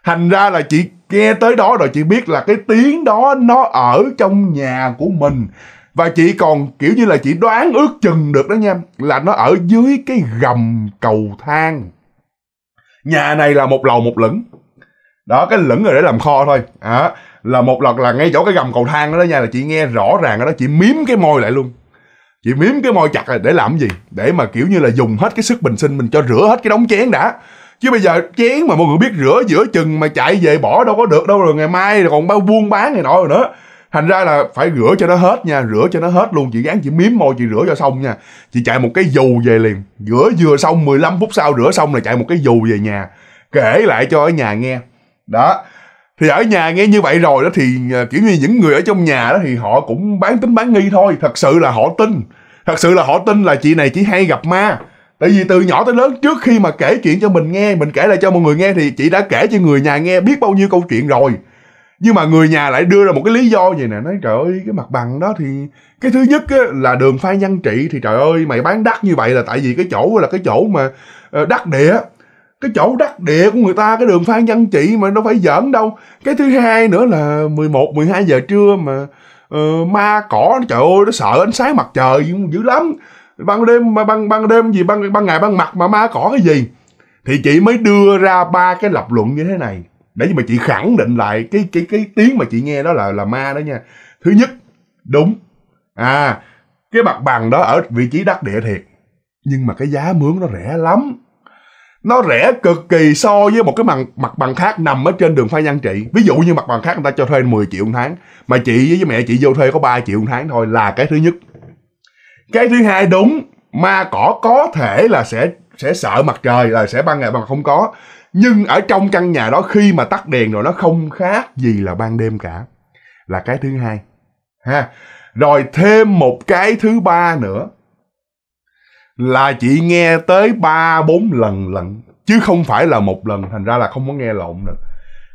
Speaker 1: thành ra là chị nghe tới đó rồi chị biết là cái tiếng đó nó ở trong nhà của mình và chị còn kiểu như là chị đoán ước chừng được đó nha là nó ở dưới cái gầm cầu thang nhà này là một lầu một lửng đó cái lửng rồi để làm kho thôi à, là một lọt là ngay chỗ cái gầm cầu thang đó, đó nha là chị nghe rõ ràng đó chị miếm cái môi lại luôn chị miếm cái môi chặt này để làm gì để mà kiểu như là dùng hết cái sức bình sinh mình cho rửa hết cái đống chén đã chứ bây giờ chén mà mọi người biết rửa giữa chừng mà chạy về bỏ đâu có được đâu rồi ngày mai còn bao buôn bán này nọ rồi nữa thành ra là phải rửa cho nó hết nha rửa cho nó hết luôn chị gán chị miếm môi chị rửa cho xong nha chị chạy một cái dù về liền rửa vừa xong 15 phút sau rửa xong là chạy một cái dù về nhà kể lại cho ở nhà nghe đó thì ở nhà nghe như vậy rồi đó thì à, kiểu như những người ở trong nhà đó thì họ cũng bán tính bán nghi thôi thật sự là họ tin thật sự là họ tin là chị này chỉ hay gặp ma tại vì từ nhỏ tới lớn trước khi mà kể chuyện cho mình nghe mình kể lại cho mọi người nghe thì chị đã kể cho người nhà nghe biết bao nhiêu câu chuyện rồi nhưng mà người nhà lại đưa ra một cái lý do vậy nè nói trời ơi cái mặt bằng đó thì cái thứ nhất á, là đường phan nhân trị thì trời ơi mày bán đắt như vậy là tại vì cái chỗ là cái chỗ mà ờ, đất địa cái chỗ đắc địa của người ta cái đường phan văn trị mà đâu phải giỡn đâu cái thứ hai nữa là 11, 12 giờ trưa mà uh, ma cỏ trời ơi nó sợ ánh sáng mặt trời dữ lắm ban đêm mà ban ban đêm gì ban ban ngày ban mặt mà ma cỏ cái gì thì chị mới đưa ra ba cái lập luận như thế này để mà chị khẳng định lại cái cái cái tiếng mà chị nghe đó là là ma đó nha thứ nhất đúng à cái mặt bằng đó ở vị trí đắc địa thiệt nhưng mà cái giá mướn nó rẻ lắm nó rẻ cực kỳ so với một cái mặt mặt bằng khác nằm ở trên đường Phan Văn Trị ví dụ như mặt bằng khác người ta cho thuê 10 triệu một tháng mà chị với mẹ chị vô thuê có 3 triệu một tháng thôi là cái thứ nhất cái thứ hai đúng ma cỏ có thể là sẽ sẽ sợ mặt trời là sẽ ban ngày bằng không có nhưng ở trong căn nhà đó khi mà tắt đèn rồi nó không khác gì là ban đêm cả là cái thứ hai ha rồi thêm một cái thứ ba nữa là chị nghe tới ba bốn lần lần chứ không phải là một lần thành ra là không có nghe lộn được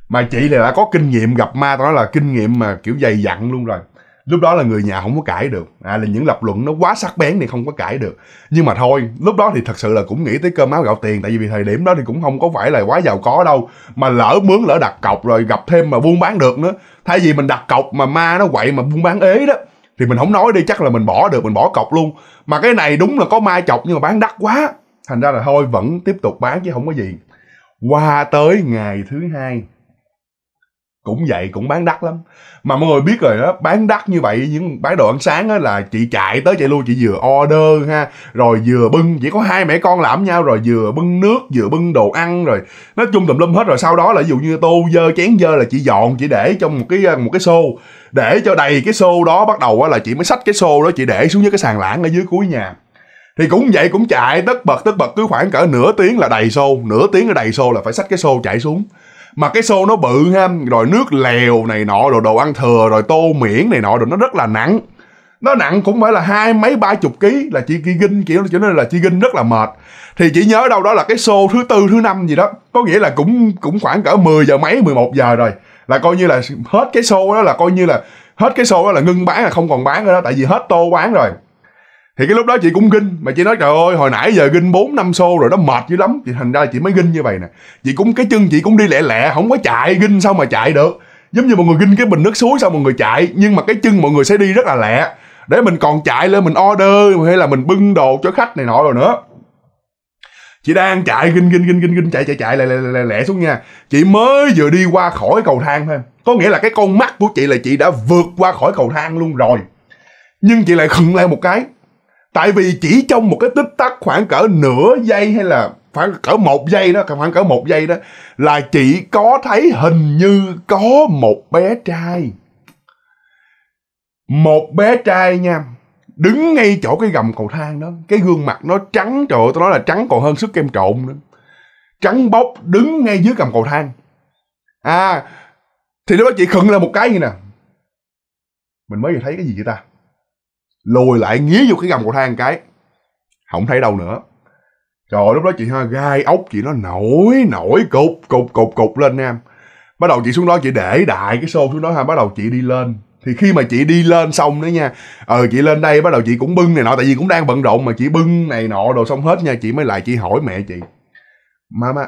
Speaker 1: mà chị là đã có kinh nghiệm gặp ma đó là kinh nghiệm mà kiểu dày dặn luôn rồi lúc đó là người nhà không có cãi được à là những lập luận nó quá sắc bén thì không có cãi được nhưng mà thôi lúc đó thì thật sự là cũng nghĩ tới cơm áo gạo tiền tại vì thời điểm đó thì cũng không có phải là quá giàu có đâu mà lỡ mướn lỡ đặt cọc rồi gặp thêm mà buôn bán được nữa thay vì mình đặt cọc mà ma nó quậy mà buôn bán ế đó thì mình không nói đi chắc là mình bỏ được mình bỏ cọc luôn mà cái này đúng là có mai chọc nhưng mà bán đắt quá thành ra là thôi vẫn tiếp tục bán chứ không có gì qua tới ngày thứ hai cũng vậy cũng bán đắt lắm mà mọi người biết rồi đó bán đắt như vậy những bán đồ ăn sáng á là chị chạy tới chạy lui chị vừa order ha rồi vừa bưng chỉ có hai mẹ con làm nhau rồi vừa bưng nước vừa bưng đồ ăn rồi nói chung tùm lum hết rồi sau đó là ví dụ như tô dơ chén dơ là chị dọn chị để trong một cái một cái xô để cho đầy cái xô đó bắt đầu á là chị mới xách cái xô đó chị để xuống dưới cái sàn lãng ở dưới cuối nhà thì cũng vậy cũng chạy tất bật tất bật cứ khoảng cỡ nửa tiếng là đầy xô nửa tiếng là đầy xô là phải xách cái xô chạy xuống mà cái xô nó bự ha rồi nước lèo này nọ rồi đồ ăn thừa rồi tô miễn này nọ rồi nó rất là nặng nó nặng cũng phải là hai mấy ba chục ký là chị ghi ginh kiểu cho nên là chị ginh rất là mệt thì chị nhớ đâu đó là cái xô thứ tư thứ năm gì đó có nghĩa là cũng cũng khoảng cỡ 10 giờ mấy 11 giờ rồi là coi như là hết cái xô đó là coi như là hết cái xô đó là ngưng bán là không còn bán nữa đó tại vì hết tô bán rồi thì cái lúc đó chị cũng ginh mà chị nói trời ơi hồi nãy giờ ginh bốn năm xô rồi nó mệt dữ lắm thì thành ra chị mới ginh như vậy nè chị cũng cái chân chị cũng đi lẹ lẹ không có chạy ginh sao mà chạy được giống như mọi người ginh cái bình nước suối sao mọi người chạy nhưng mà cái chân mọi người sẽ đi rất là lẹ để mình còn chạy lên mình order hay là mình bưng đồ cho khách này nọ rồi nữa chị đang chạy ginh ginh ginh ginh ginh chạy chạy chạy lẹ lẹ lẹ lẹ xuống nha chị mới vừa đi qua khỏi cầu thang thôi có nghĩa là cái con mắt của chị là chị đã vượt qua khỏi cầu thang luôn rồi nhưng chị lại khựng lại một cái tại vì chỉ trong một cái tích tắc khoảng cỡ nửa giây hay là khoảng cỡ một giây đó khoảng cỡ một giây đó là chị có thấy hình như có một bé trai một bé trai nha đứng ngay chỗ cái gầm cầu thang đó cái gương mặt nó trắng trời ơi, tôi nói là trắng còn hơn sức kem trộn nữa trắng bóc đứng ngay dưới gầm cầu thang à thì lúc đó chị khựng là một cái gì nè mình mới vừa thấy cái gì vậy ta lùi lại nghía vô cái gầm cầu thang cái không thấy đâu nữa rồi lúc đó chị ha gai ốc chị nó nổi nổi cục cục cục cục lên em bắt đầu chị xuống đó chị để đại cái xô xuống đó ha bắt đầu chị đi lên thì khi mà chị đi lên xong nữa nha ờ chị lên đây bắt đầu chị cũng bưng này nọ tại vì cũng đang bận rộn mà chị bưng này nọ đồ xong hết nha chị mới lại chị hỏi mẹ chị mama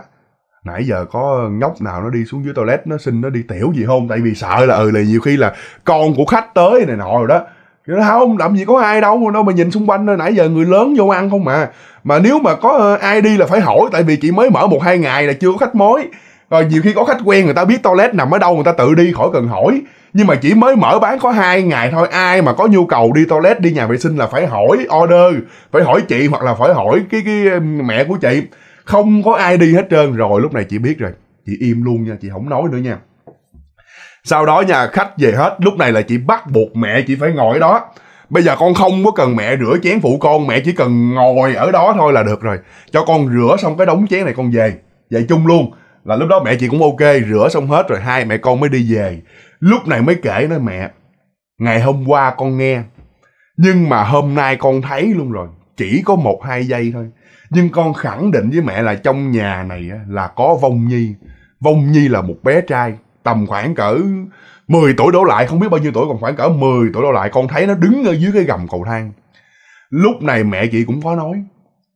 Speaker 1: nãy giờ có nhóc nào nó đi xuống dưới toilet nó xin nó đi tiểu gì không tại vì sợ là ừ là nhiều khi là con của khách tới này nọ rồi đó Vậy nó không làm gì có ai đâu đâu mà nhìn xung quanh nãy giờ người lớn vô ăn không mà mà nếu mà có ờ, ai đi là phải hỏi tại vì chị mới mở một hai ngày là chưa có khách mới rồi nhiều khi có khách quen người ta biết toilet nằm ở đâu người ta tự đi khỏi cần hỏi nhưng mà chỉ mới mở bán có hai ngày thôi ai mà có nhu cầu đi toilet đi nhà vệ sinh là phải hỏi order phải hỏi chị hoặc là phải hỏi cái cái mẹ của chị không có ai đi hết trơn rồi lúc này chị biết rồi chị im luôn nha chị không nói nữa nha sau đó nhà khách về hết lúc này là chị bắt buộc mẹ chị phải ngồi ở đó bây giờ con không có cần mẹ rửa chén phụ con mẹ chỉ cần ngồi ở đó thôi là được rồi cho con rửa xong cái đống chén này con về về chung luôn là lúc đó mẹ chị cũng ok rửa xong hết rồi hai mẹ con mới đi về lúc này mới kể nói mẹ ngày hôm qua con nghe nhưng mà hôm nay con thấy luôn rồi chỉ có một hai giây thôi nhưng con khẳng định với mẹ là trong nhà này là có vong nhi vong nhi là một bé trai tầm khoảng cỡ 10 tuổi đổ lại không biết bao nhiêu tuổi còn khoảng cỡ 10 tuổi đổ lại con thấy nó đứng ở dưới cái gầm cầu thang lúc này mẹ chị cũng có nói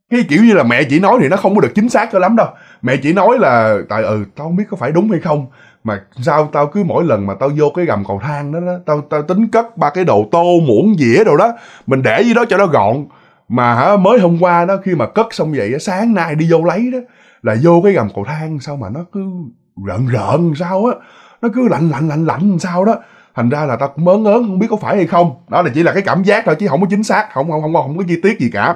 Speaker 1: cái kiểu như là mẹ chị nói thì nó không có được chính xác cho lắm đâu mẹ chị nói là tại ừ tao không biết có phải đúng hay không mà sao tao cứ mỗi lần mà tao vô cái gầm cầu thang đó, đó tao tao tính cất ba cái đồ tô muỗng dĩa đồ đó mình để dưới đó cho nó gọn mà hả mới hôm qua đó khi mà cất xong vậy sáng nay đi vô lấy đó là vô cái gầm cầu thang sao mà nó cứ rợn rợn sao á nó cứ lạnh lạnh lạnh lạnh sao đó thành ra là ta cũng ớn ớn không biết có phải hay không đó là chỉ là cái cảm giác thôi chứ không có chính xác không không không không, không có chi tiết gì cả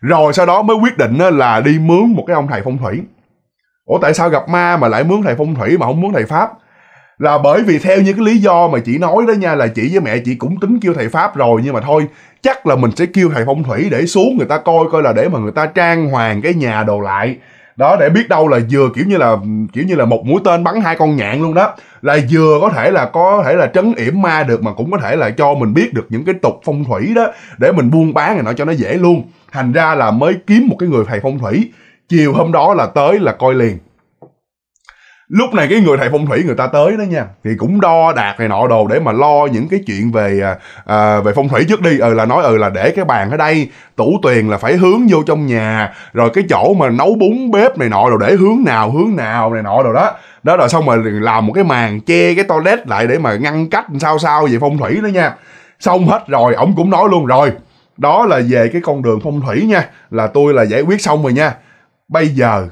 Speaker 1: rồi sau đó mới quyết định là đi mướn một cái ông thầy phong thủy ủa tại sao gặp ma mà lại mướn thầy phong thủy mà không mướn thầy pháp là bởi vì theo những cái lý do mà chị nói đó nha là chị với mẹ chị cũng tính kêu thầy pháp rồi nhưng mà thôi chắc là mình sẽ kêu thầy phong thủy để xuống người ta coi coi là để mà người ta trang hoàng cái nhà đồ lại đó để biết đâu là vừa kiểu như là kiểu như là một mũi tên bắn hai con nhạn luôn đó là vừa có thể là có thể là trấn yểm ma được mà cũng có thể là cho mình biết được những cái tục phong thủy đó để mình buôn bán này nó cho nó dễ luôn thành ra là mới kiếm một cái người thầy phong thủy chiều hôm đó là tới là coi liền lúc này cái người thầy phong thủy người ta tới đó nha thì cũng đo đạt này nọ đồ để mà lo những cái chuyện về à, à, về phong thủy trước đi ừ là nói ừ là để cái bàn ở đây tủ tiền là phải hướng vô trong nhà rồi cái chỗ mà nấu bún bếp này nọ đồ để hướng nào hướng nào này nọ đồ đó đó rồi xong rồi làm một cái màn che cái toilet lại để mà ngăn cách sao sao về phong thủy đó nha xong hết rồi ổng cũng nói luôn rồi đó là về cái con đường phong thủy nha là tôi là giải quyết xong rồi nha bây giờ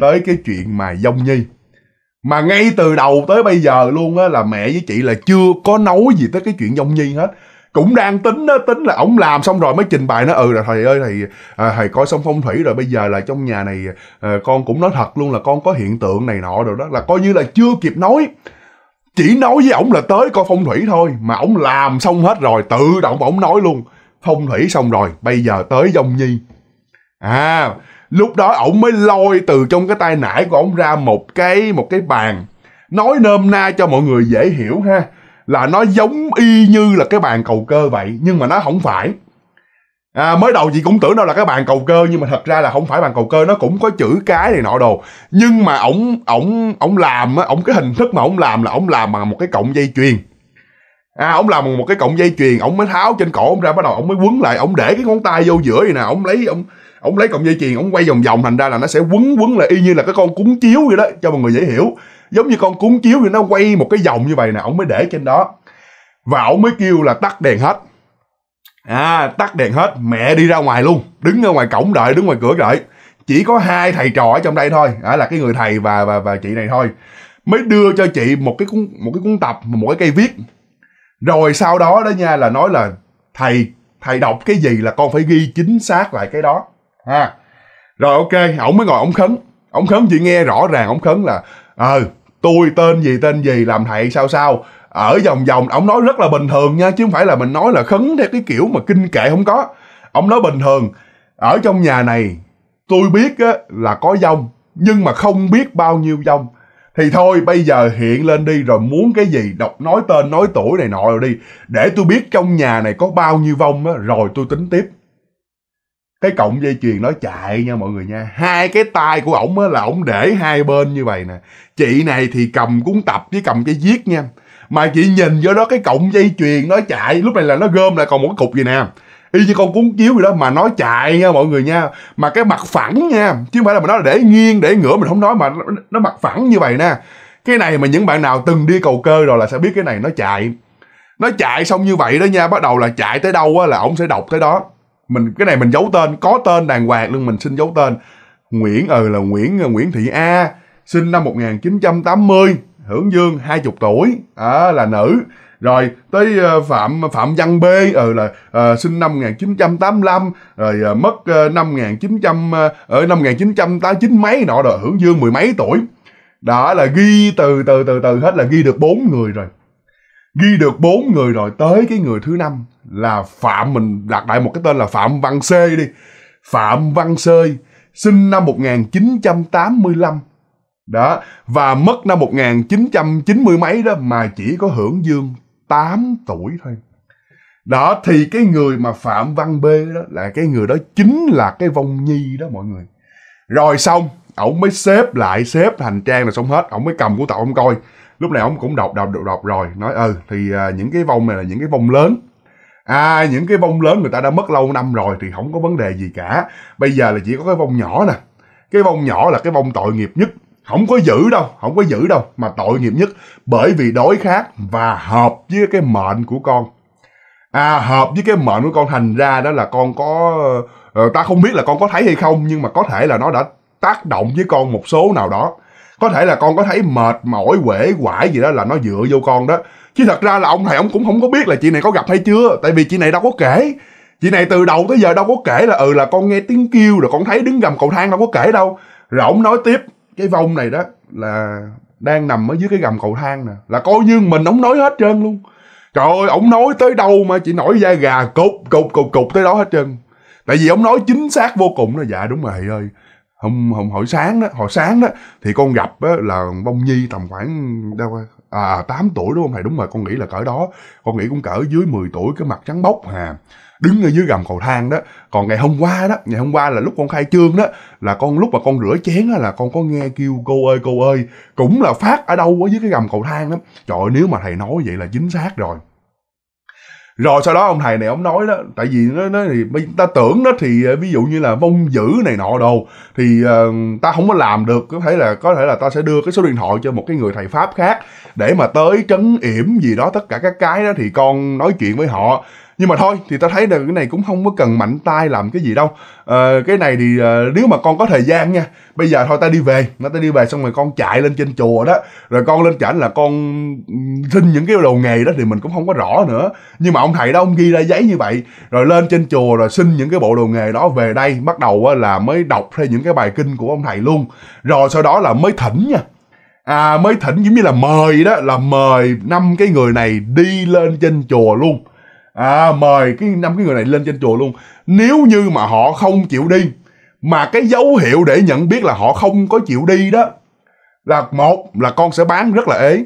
Speaker 1: tới cái chuyện mà dông nhi mà ngay từ đầu tới bây giờ luôn á là mẹ với chị là chưa có nấu gì tới cái chuyện dông nhi hết cũng đang tính đó, tính là ổng làm xong rồi mới trình bày nó ừ là thầy ơi thầy à, thầy coi xong phong thủy rồi bây giờ là trong nhà này à, con cũng nói thật luôn là con có hiện tượng này nọ rồi đó là coi như là chưa kịp nói chỉ nói với ổng là tới coi phong thủy thôi mà ổng làm xong hết rồi tự động ổng nói luôn phong thủy xong rồi bây giờ tới dông nhi à lúc đó ổng mới lôi từ trong cái tay nải của ổng ra một cái một cái bàn nói nôm na cho mọi người dễ hiểu ha là nó giống y như là cái bàn cầu cơ vậy nhưng mà nó không phải à, mới đầu chị cũng tưởng đâu là cái bàn cầu cơ nhưng mà thật ra là không phải bàn cầu cơ nó cũng có chữ cái này nọ đồ nhưng mà ổng ổng ổng làm á ổng cái hình thức mà ổng làm là ổng làm bằng một cái cọng dây chuyền à ổng làm bằng một cái cọng dây chuyền ổng mới tháo trên cổ ổng ra bắt đầu ổng mới quấn lại ổng để cái ngón tay vô giữa này nè ổng lấy ổng ổng lấy cọng dây chuyền ổng quay vòng vòng thành ra là nó sẽ quấn quấn là y như là cái con cúng chiếu vậy đó cho mọi người dễ hiểu giống như con cúng chiếu thì nó quay một cái vòng như vậy nè ổng mới để trên đó và ổng mới kêu là tắt đèn hết à tắt đèn hết mẹ đi ra ngoài luôn đứng ở ngoài cổng đợi đứng ngoài cửa đợi chỉ có hai thầy trò ở trong đây thôi đó à, là cái người thầy và và và chị này thôi mới đưa cho chị một cái cuốn một cái cuốn tập một cái cây viết rồi sau đó đó nha là nói là thầy thầy đọc cái gì là con phải ghi chính xác lại cái đó ha rồi ok ổng mới ngồi ổng khấn ổng khấn chị nghe rõ ràng ổng khấn là ờ tôi tên gì tên gì làm thầy sao sao ở vòng vòng ổng nói rất là bình thường nha chứ không phải là mình nói là khấn theo cái kiểu mà kinh kệ không có ổng nói bình thường ở trong nhà này tôi biết á, là có dông nhưng mà không biết bao nhiêu dông thì thôi bây giờ hiện lên đi rồi muốn cái gì đọc nói tên nói tuổi này nọ rồi đi để tôi biết trong nhà này có bao nhiêu vong á rồi tôi tính tiếp cái cọng dây chuyền nó chạy nha mọi người nha hai cái tay của ổng á là ổng để hai bên như vậy nè chị này thì cầm cuốn tập với cầm cái viết nha mà chị nhìn vô đó cái cọng dây chuyền nó chạy lúc này là nó gom lại còn một cái cục gì nè y như con cuốn chiếu gì đó mà nó chạy nha mọi người nha mà cái mặt phẳng nha chứ không phải là mình nói để nghiêng để ngửa mình không nói mà nó mặt phẳng như vậy nè cái này mà những bạn nào từng đi cầu cơ rồi là sẽ biết cái này nó chạy nó chạy xong như vậy đó nha bắt đầu là chạy tới đâu á là ổng sẽ đọc tới đó mình cái này mình giấu tên có tên đàng hoàng luôn mình xin giấu tên Nguyễn ờ ừ, là Nguyễn ờ, Nguyễn Thị A sinh năm 1980 hưởng dương 20 tuổi à, là nữ rồi tới ờ, phạm phạm văn b ừ là à, sinh năm 1985 rồi à, mất à, năm 1900 ở năm 1989 mấy nọ rồi hưởng dương mười mấy tuổi đó là ghi từ từ từ từ hết là ghi được bốn người rồi ghi được bốn người rồi tới cái người thứ năm là phạm mình đặt lại một cái tên là phạm văn xê đi phạm văn xê sinh năm 1985 đó và mất năm 1990 mấy đó mà chỉ có hưởng dương 8 tuổi thôi đó thì cái người mà phạm văn b đó là cái người đó chính là cái vong nhi đó mọi người rồi xong ổng mới xếp lại xếp hành trang là xong hết ổng mới cầm của tàu ông coi lúc này ông cũng đọc đọc đọc, đọc rồi nói ừ thì à, những cái vong này là những cái vong lớn à những cái vong lớn người ta đã mất lâu năm rồi thì không có vấn đề gì cả bây giờ là chỉ có cái vong nhỏ nè cái vong nhỏ là cái vong tội nghiệp nhất không có giữ đâu không có giữ đâu mà tội nghiệp nhất bởi vì đối khác và hợp với cái mệnh của con à hợp với cái mệnh của con thành ra đó là con có ờ, ta không biết là con có thấy hay không nhưng mà có thể là nó đã tác động với con một số nào đó có thể là con có thấy mệt mỏi uể quải gì đó là nó dựa vô con đó chứ thật ra là ông thầy ông cũng không có biết là chị này có gặp hay chưa tại vì chị này đâu có kể chị này từ đầu tới giờ đâu có kể là ừ là con nghe tiếng kêu rồi con thấy đứng gầm cầu thang đâu có kể đâu rồi ông nói tiếp cái vong này đó là đang nằm ở dưới cái gầm cầu thang nè là coi như mình ông nói hết trơn luôn trời ơi ông nói tới đâu mà chị nổi da gà cục cục cục cục tới đó hết trơn tại vì ông nói chính xác vô cùng đó dạ đúng rồi ơi hôm hôm hồi sáng đó hồi sáng đó thì con gặp á, là bông nhi tầm khoảng đâu à 8 à, tuổi đúng không thầy đúng rồi con nghĩ là cỡ đó con nghĩ cũng cỡ dưới 10 tuổi cái mặt trắng bóc hà đứng ở dưới gầm cầu thang đó còn ngày hôm qua đó ngày hôm qua là lúc con khai trương đó là con lúc mà con rửa chén đó, là con có nghe kêu cô ơi cô ơi cũng là phát ở đâu ở dưới cái gầm cầu thang đó trời ơi, nếu mà thầy nói vậy là chính xác rồi rồi sau đó ông thầy này ông nói đó tại vì nó, nó thì ta tưởng nó thì ờ, ví dụ như là vong dữ này nọ đồ thì uh, ta không có làm được có thể là có thể là ta sẽ đưa cái số điện thoại cho một cái người thầy pháp khác để mà tới trấn yểm gì đó tất cả các cái đó thì con nói chuyện với họ nhưng mà thôi thì tao thấy là cái này cũng không có cần mạnh tay làm cái gì đâu à, cái này thì à, nếu mà con có thời gian nha bây giờ thôi tao đi về nó tao đi về xong rồi con chạy lên trên chùa đó rồi con lên chảnh là con xin những cái đồ nghề đó thì mình cũng không có rõ nữa nhưng mà ông thầy đó ông ghi ra giấy như vậy rồi lên trên chùa rồi xin những cái bộ đồ nghề đó về đây bắt đầu là mới đọc theo những cái bài kinh của ông thầy luôn rồi sau đó là mới thỉnh nha à mới thỉnh giống như là mời đó là mời năm cái người này đi lên trên chùa luôn à, mời cái năm cái người này lên trên chùa luôn nếu như mà họ không chịu đi mà cái dấu hiệu để nhận biết là họ không có chịu đi đó là một là con sẽ bán rất là ế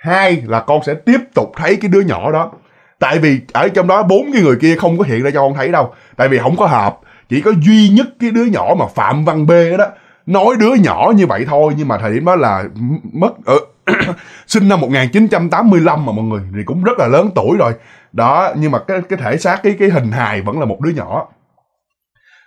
Speaker 1: hai là con sẽ tiếp tục thấy cái đứa nhỏ đó tại vì ở trong đó bốn cái người kia không có hiện ra cho con thấy đâu tại vì không có hợp chỉ có duy nhất cái đứa nhỏ mà phạm văn b đó nói đứa nhỏ như vậy thôi nhưng mà thời điểm đó là mất ở, ờ, sinh năm 1985 mà mọi người thì cũng rất là lớn tuổi rồi đó nhưng mà cái cái thể xác cái cái hình hài vẫn là một đứa nhỏ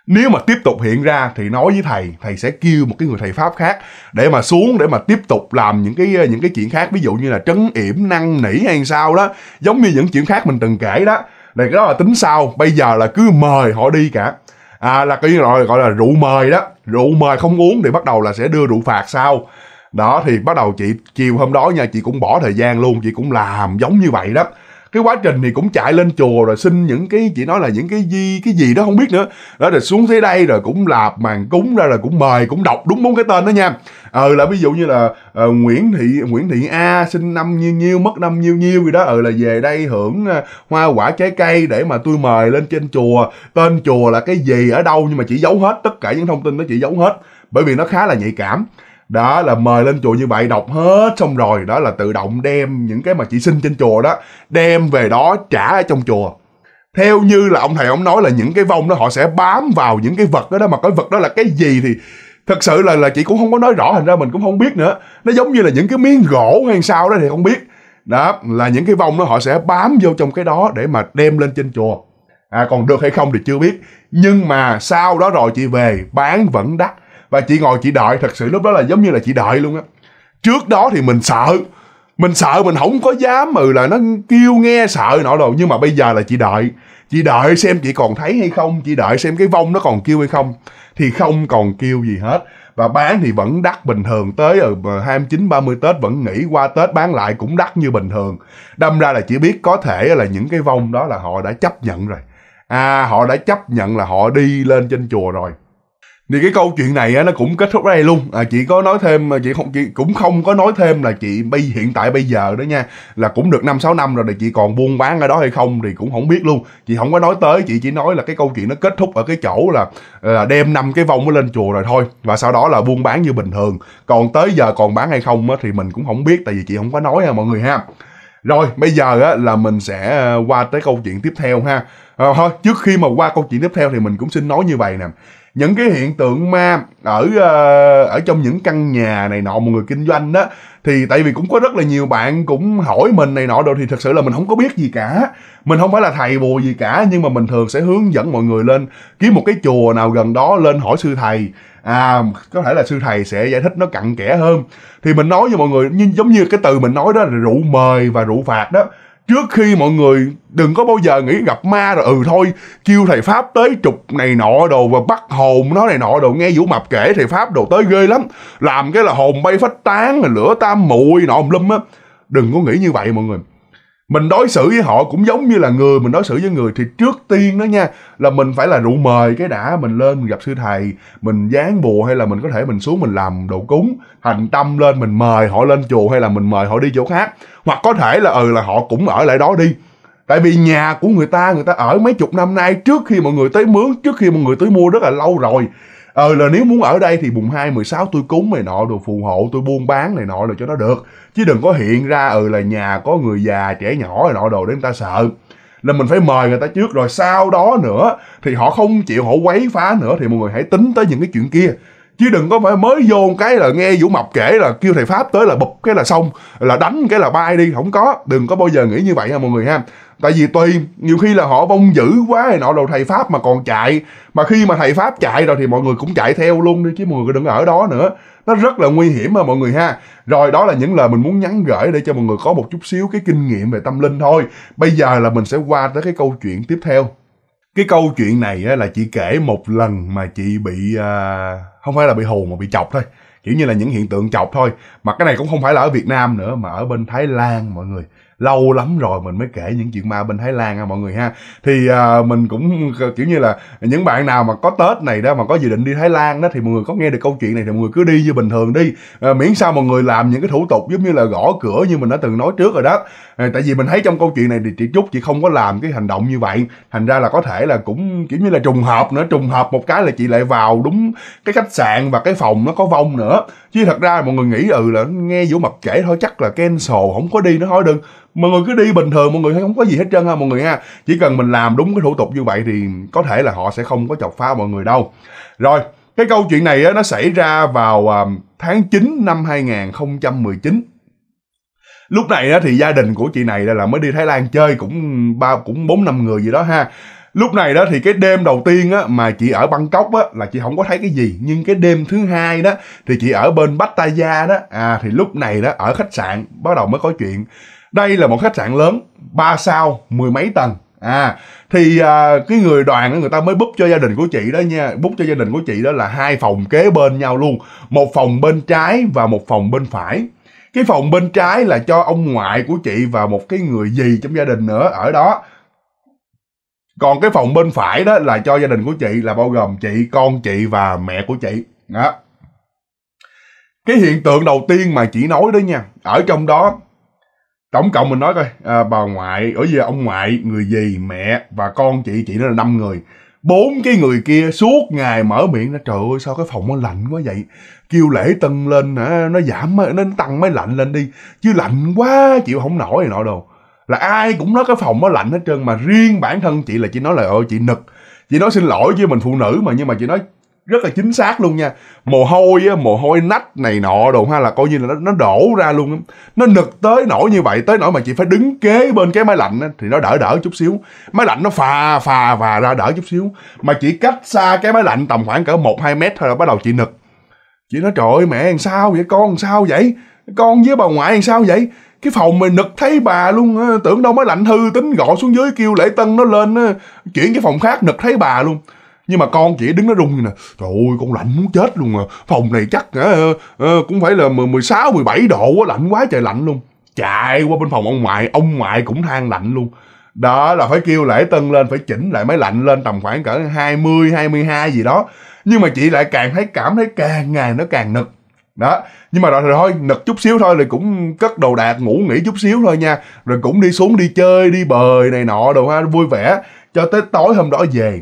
Speaker 1: nếu mà tiếp tục hiện ra thì nói với thầy thầy sẽ kêu một cái người thầy pháp khác để mà xuống để mà tiếp tục làm những cái những cái chuyện khác ví dụ như là trấn yểm năn nỉ hay sao đó giống như những chuyện khác mình từng kể đó này cái đó là tính sau bây giờ là cứ mời họ đi cả à là cái gọi, gọi là rượu mời đó rượu mời không uống thì bắt đầu là sẽ đưa rượu phạt sau đó thì bắt đầu chị chiều hôm đó nha chị cũng bỏ thời gian luôn chị cũng làm giống như vậy đó cái quá trình thì cũng chạy lên chùa rồi xin những cái chị nói là những cái gì cái gì đó không biết nữa đó rồi xuống dưới đây rồi cũng lạp màn cúng ra rồi cũng mời cũng đọc đúng bốn cái tên đó nha ờ là ví dụ như là uh, Nguyễn Thị Nguyễn Thị A sinh năm nhiêu nhiêu mất năm nhiêu nhiêu gì đó ờ là về đây hưởng uh, hoa quả trái cây để mà tôi mời lên trên chùa tên chùa là cái gì ở đâu nhưng mà chị giấu hết tất cả những thông tin đó chị giấu hết bởi vì nó khá là nhạy cảm đó là mời lên chùa như vậy đọc hết xong rồi đó là tự động đem những cái mà chị xin trên chùa đó đem về đó trả ở trong chùa theo như là ông thầy ông nói là những cái vong đó họ sẽ bám vào những cái vật đó đó mà cái vật đó là cái gì thì thật sự là là chị cũng không có nói rõ thành ra mình cũng không biết nữa nó giống như là những cái miếng gỗ hay sao đó thì không biết đó là những cái vong đó họ sẽ bám vô trong cái đó để mà đem lên trên chùa à còn được hay không thì chưa biết nhưng mà sau đó rồi chị về bán vẫn đắt và chị ngồi chị đợi thật sự lúc đó là giống như là chị đợi luôn á trước đó thì mình sợ mình sợ mình không có dám mà là nó kêu nghe sợ nọ đồ nhưng mà bây giờ là chị đợi chị đợi xem chị còn thấy hay không chị đợi xem cái vong nó còn kêu hay không thì không còn kêu gì hết và bán thì vẫn đắt bình thường tới ở 29 30 Tết vẫn nghỉ qua Tết bán lại cũng đắt như bình thường. Đâm ra là chỉ biết có thể là những cái vong đó là họ đã chấp nhận rồi. À họ đã chấp nhận là họ đi lên trên chùa rồi thì cái câu chuyện này nó cũng kết thúc ở đây luôn à, chị có nói thêm à, chị không chị cũng không có nói thêm là chị bây hiện tại bây giờ đó nha là cũng được năm sáu năm rồi thì chị còn buôn bán ở đó hay không thì cũng không biết luôn chị không có nói tới chị chỉ nói là cái câu chuyện nó kết thúc ở cái chỗ là, là đem năm cái vong nó lên chùa rồi thôi và sau đó là buôn bán như bình thường còn tới giờ còn bán hay không thì mình cũng không biết tại vì chị không có nói ha mọi người ha rồi bây giờ là mình sẽ à, qua tới câu chuyện tiếp theo ha à, thôi trước khi mà qua câu chuyện tiếp theo thì mình cũng xin nói như vậy nè những cái hiện tượng ma ở ờ, ở trong những căn nhà này nọ một người kinh doanh đó thì tại vì cũng có rất là nhiều bạn cũng hỏi mình này nọ đồ thì thật sự là mình không có biết gì cả mình không phải là thầy bùa gì cả nhưng mà mình thường sẽ hướng dẫn mọi người lên kiếm một cái chùa nào gần đó lên hỏi sư thầy à có thể là sư thầy sẽ giải thích nó cặn kẽ hơn thì mình nói với mọi người như giống như cái từ mình nói đó là rượu mời và rượu phạt đó trước khi mọi người đừng có bao giờ nghĩ gặp ma rồi ừ thôi kêu thầy pháp tới trục này nọ đồ và bắt hồn nó này nọ đồ nghe vũ mập kể thầy pháp đồ tới ghê lắm làm cái là hồn bay phách tán lửa tam muội nọ lum á đừng có nghĩ như vậy mọi người mình đối xử với họ cũng giống như là người mình đối xử với người thì trước tiên đó nha là mình phải là rượu mời cái đã mình lên mình gặp sư thầy mình dán bùa hay là mình có thể mình xuống mình làm đồ cúng hành tâm lên mình mời họ lên chùa hay là mình mời họ đi chỗ khác hoặc có thể là ừ là họ cũng ở lại đó đi tại vì nhà của người ta người ta ở mấy chục năm nay trước khi mọi người tới mướn trước khi mọi người tới mua rất là lâu rồi ờ là nếu muốn ở đây thì mùng hai mười sáu tôi cúng này nọ rồi phù hộ tôi buôn bán này nọ rồi cho nó được chứ đừng có hiện ra ừ là nhà có người già trẻ nhỏ này nọ đồ để người ta sợ là mình phải mời người ta trước rồi sau đó nữa thì họ không chịu họ quấy phá nữa thì mọi người hãy tính tới những cái chuyện kia chứ đừng có phải mới vô cái là nghe vũ mập kể là kêu thầy pháp tới là bụp cái là xong là đánh cái là bay đi không có đừng có bao giờ nghĩ như vậy nha mọi người ha tại vì tùy nhiều khi là họ vong dữ quá hay nọ đồ thầy pháp mà còn chạy mà khi mà thầy pháp chạy rồi thì mọi người cũng chạy theo luôn đi chứ mọi người đừng ở đó nữa nó rất là nguy hiểm mà mọi người ha rồi đó là những lời mình muốn nhắn gửi để cho mọi người có một chút xíu cái kinh nghiệm về tâm linh thôi bây giờ là mình sẽ qua tới cái câu chuyện tiếp theo cái câu chuyện này á, là chị kể một lần mà chị bị à, không phải là bị hù mà bị chọc thôi kiểu như là những hiện tượng chọc thôi mà cái này cũng không phải là ở Việt Nam nữa mà ở bên Thái Lan mọi người lâu lắm rồi mình mới kể những chuyện ma bên thái lan ha mọi người ha thì à, mình cũng kiểu như là những bạn nào mà có tết này đó mà có dự định đi thái lan đó thì mọi người có nghe được câu chuyện này thì mọi người cứ đi như bình thường đi à, miễn sao mọi người làm những cái thủ tục giống như là gõ cửa như mình đã từng nói trước rồi đó à, tại vì mình thấy trong câu chuyện này thì chị trúc chị không có làm cái hành động như vậy thành ra là có thể là cũng kiểu như là trùng hợp nữa trùng hợp một cái là chị lại vào đúng cái khách sạn và cái phòng nó có vong nữa chứ thật ra mọi người nghĩ ừ là nghe vũ mật kể thôi chắc là cancel không có đi nó thôi đừng mọi người cứ đi bình thường mọi người không có gì hết trơn ha mọi người nha chỉ cần mình làm đúng cái thủ tục như vậy thì có thể là họ sẽ không có chọc phá mọi người đâu rồi cái câu chuyện này nó xảy ra vào à, tháng 9 năm 2019 lúc này á, thì gia đình của chị này là mới đi Thái Lan chơi cũng ba cũng bốn năm người gì đó ha lúc này đó thì cái đêm đầu tiên á mà chị ở Bangkok á là chị không có thấy cái gì nhưng cái đêm thứ hai đó thì chị ở bên Pattaya đó à thì lúc này đó ở khách sạn bắt đầu mới có chuyện đây là một khách sạn lớn ba sao mười mấy tầng à thì à, cái người đoàn người ta mới búp cho gia đình của chị đó nha búp cho gia đình của chị đó là hai phòng kế bên nhau luôn một phòng bên trái và một phòng bên phải cái phòng bên trái là cho ông ngoại của chị và một cái người gì trong gia đình nữa ở đó còn cái phòng bên phải đó là cho gia đình của chị là bao gồm chị con chị và mẹ của chị đó cái hiện tượng đầu tiên mà chị nói đó nha ở trong đó tổng cộng mình nói coi à, bà ngoại ở gì ông ngoại người gì mẹ và con chị chị nó là năm người bốn cái người kia suốt ngày mở miệng nó trời ơi sao cái phòng nó lạnh quá vậy kêu lễ tân lên hả nó giảm nó tăng máy lạnh lên đi chứ lạnh quá chịu không nổi nọ đâu là ai cũng nói cái phòng nó lạnh hết trơn mà riêng bản thân chị là chị nói là ôi ờ, chị nực chị nói xin lỗi với mình phụ nữ mà nhưng mà chị nói rất là chính xác luôn nha mồ hôi á mồ hôi nách này nọ đồ ha là coi như là nó, nó đổ ra luôn nó nực tới nổi như vậy tới nỗi mà chị phải đứng kế bên cái máy lạnh á, thì nó đỡ đỡ chút xíu máy lạnh nó phà phà và ra đỡ chút xíu mà chỉ cách xa cái máy lạnh tầm khoảng cỡ một hai mét thôi là bắt đầu chị nực chị nói trời ơi mẹ làm sao vậy con làm sao vậy con với bà ngoại làm sao vậy cái phòng mình nực thấy bà luôn tưởng đâu máy lạnh hư tính gọi xuống dưới kêu lễ tân nó lên chuyển cái phòng khác nực thấy bà luôn nhưng mà con chị đứng nó run như nè trời ơi con lạnh muốn chết luôn à phòng này chắc hả ờ, uh, ờ, cũng phải là 16, 17 độ quá lạnh quá trời lạnh luôn chạy qua bên phòng ông ngoại ông ngoại cũng than lạnh luôn đó là phải kêu lễ tân lên phải chỉnh lại máy lạnh lên tầm khoảng cỡ 20, 22 gì đó nhưng mà chị lại càng thấy cảm thấy càng ngày nó càng nực đó nhưng mà rồi, rồi thôi nực chút xíu thôi rồi cũng cất đồ đạc ngủ nghỉ chút xíu thôi nha rồi cũng đi xuống đi chơi đi bời này nọ đồ ha vui vẻ cho tới tối hôm đó về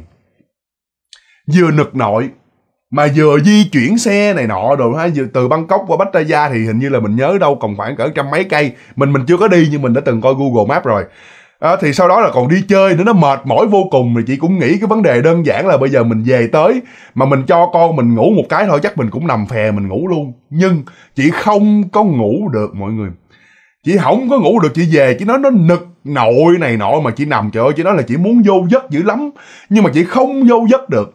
Speaker 1: vừa nực nội mà vừa di chuyển xe này nọ rồi ha vừa từ Bangkok qua Pattaya thì hình như là mình nhớ đâu còn khoảng cỡ trăm mấy cây mình mình chưa có đi nhưng mình đã từng coi Google map rồi à, thì sau đó là còn đi chơi nữa nó mệt mỏi vô cùng thì chị cũng nghĩ cái vấn đề đơn giản là bây giờ mình về tới mà mình cho con mình ngủ một cái thôi chắc mình cũng nằm phè mình ngủ luôn nhưng chị không có ngủ được mọi người chị không có ngủ được chị về chị nói nó nực nội này nọ mà chị nằm trời ơi chị nói là chị muốn vô giấc dữ lắm nhưng mà chị không vô giấc được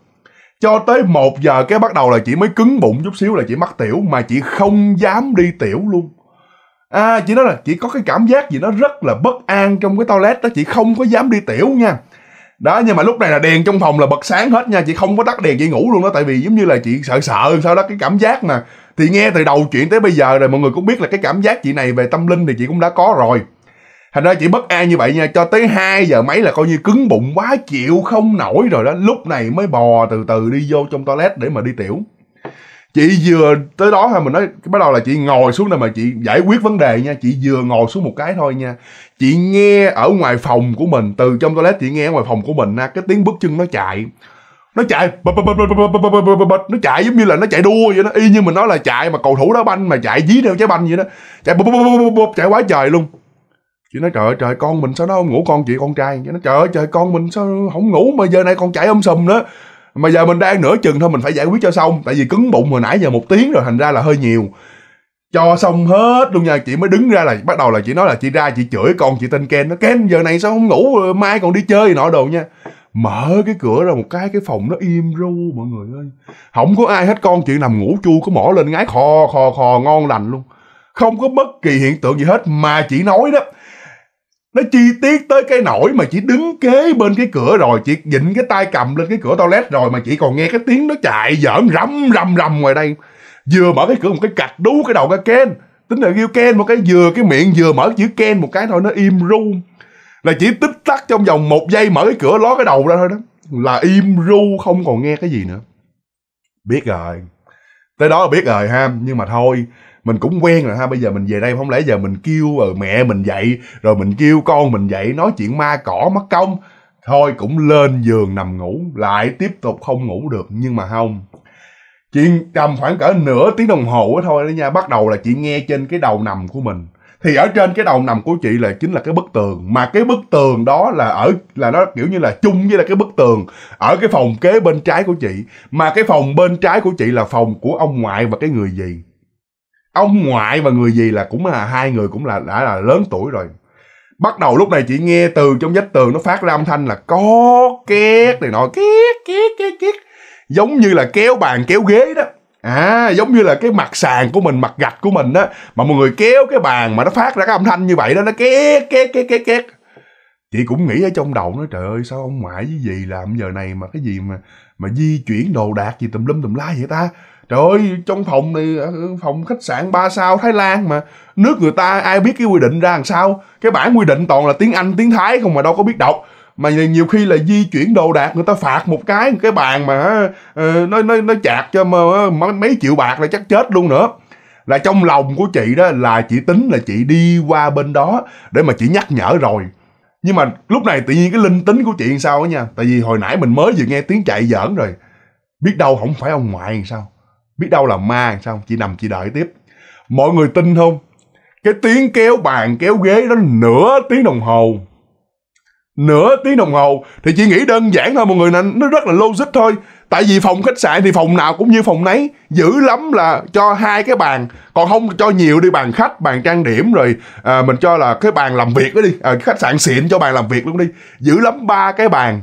Speaker 1: cho tới 1 giờ cái bắt đầu là chị mới cứng bụng chút xíu là chị mắc tiểu mà chị không dám đi tiểu luôn à chị nói là chị có cái cảm giác gì nó rất là bất an trong cái toilet đó chị không có dám đi tiểu nha đó nhưng mà lúc này là đèn trong phòng là bật sáng hết nha chị không có tắt đèn chị ngủ luôn đó tại vì giống như là chị sợ sợ sau đó cái cảm giác mà thì nghe từ đầu chuyện tới bây giờ rồi mọi người cũng biết là cái cảm giác chị này về tâm linh thì chị cũng đã có rồi thành ra chị bất an như vậy nha cho tới 2 giờ mấy là coi như cứng bụng quá chịu không nổi rồi đó lúc này mới bò từ từ đi vô trong toilet để mà đi tiểu chị vừa tới đó thôi mình nói bắt đầu là chị ngồi xuống đây mà chị giải quyết vấn đề nha chị vừa ngồi xuống một cái thôi nha chị nghe ở ngoài phòng của mình từ trong toilet chị nghe ở ngoài phòng của mình na cái tiếng bước chân nó chạy nó chạy nó chạy giống như là nó chạy đua vậy đó y như mình nói là chạy mà cầu thủ đá banh mà chạy dí theo trái banh vậy đó chạy chạy quá trời luôn chị nói trời ơi, trời con mình sao nó không ngủ con chị con trai chị nói trời ơi, trời con mình sao không ngủ mà giờ này con chạy ôm um sùm nữa mà giờ mình đang nửa chừng thôi mình phải giải quyết cho xong tại vì cứng bụng hồi nãy giờ một tiếng rồi thành ra là hơi nhiều cho xong hết luôn nha chị mới đứng ra là bắt đầu là chị nói là chị ra chị chửi con chị tên ken nó ken giờ này sao không ngủ ờ, mai còn đi chơi nọ đồ nha mở cái cửa ra một cái cái phòng nó im ru mọi người ơi không có ai hết con chị nằm ngủ chu có mỏ lên ngái khò khò khò ngon lành luôn không có bất kỳ hiện tượng gì hết mà chị nói đó nó chi tiết tới cái nỗi mà chỉ đứng kế bên cái cửa rồi chị dịnh cái tay cầm lên cái cửa toilet rồi mà chị còn nghe cái tiếng nó chạy giỡn rầm rầm rầm ngoài đây vừa mở cái cửa một cái cạch đú cái đầu cái ken tính là kêu ken một cái vừa cái miệng vừa mở chữ ken một cái thôi nó im ru là chỉ tích tắc trong vòng một giây mở cái cửa ló cái đầu ra thôi đó là im ru không còn nghe cái gì nữa biết rồi tới đó là biết rồi ha nhưng mà thôi mình cũng quen rồi ha bây giờ mình về đây không lẽ giờ mình kêu rồi ờ, mẹ mình dậy rồi mình kêu con mình dậy nói chuyện ma cỏ mất công thôi cũng lên giường nằm ngủ lại tiếp tục không ngủ được nhưng mà không chị tầm khoảng cỡ nửa tiếng đồng hồ đó thôi đó nha bắt đầu là chị nghe trên cái đầu nằm của mình thì ở trên cái đầu nằm của chị là chính là cái bức tường mà cái bức tường đó là ở là nó kiểu như là chung với là cái bức tường ở cái phòng kế bên trái của chị mà cái phòng bên trái của chị là phòng của ông ngoại và cái người gì ông ngoại và người gì là cũng là hai người cũng là đã là lớn tuổi rồi bắt đầu lúc này chị nghe từ trong vách tường nó phát ra âm thanh là có két này nọ két két két két giống như là kéo bàn kéo ghế đó à giống như là cái mặt sàn của mình mặt gạch của mình đó mà mọi người kéo cái bàn mà nó phát ra cái âm thanh như vậy đó nó két két két két két chị cũng nghĩ ở trong đầu nó trời ơi sao ông ngoại với gì làm giờ này mà cái gì mà mà di chuyển đồ đạc gì tùm lum tùm la vậy ta trời ơi trong phòng này à, phòng khách sạn ba sao thái lan mà nước người ta ai biết cái quy định ra làm sao cái bản quy định toàn là tiếng anh tiếng thái không mà đâu có biết đọc mà nhiều khi là di chuyển đồ đạc người ta phạt một cái một cái bàn mà uh, nó nó nó chạc cho mà à, mấy triệu bạc là chắc chết luôn nữa là trong lòng của chị đó là chị tính là chị đi qua bên đó để mà chị nhắc nhở rồi nhưng mà lúc này tự nhiên cái linh tính của chị làm sao á nha tại vì hồi nãy mình mới vừa nghe tiếng chạy giỡn rồi biết đâu không phải ông ngoại làm sao biết đâu là ma xong chỉ nằm chỉ đợi tiếp mọi người tin không cái tiếng kéo bàn kéo ghế đó nửa tiếng đồng hồ nửa tiếng đồng hồ thì chị nghĩ đơn giản thôi mọi người nên nó rất là logic thôi tại vì phòng khách sạn thì phòng nào cũng như phòng nấy dữ lắm là cho hai cái bàn còn không cho nhiều đi bàn khách bàn trang điểm rồi à, mình cho là cái bàn làm việc đó đi à, khách sạn xịn cho bàn làm việc luôn đi dữ lắm ba cái bàn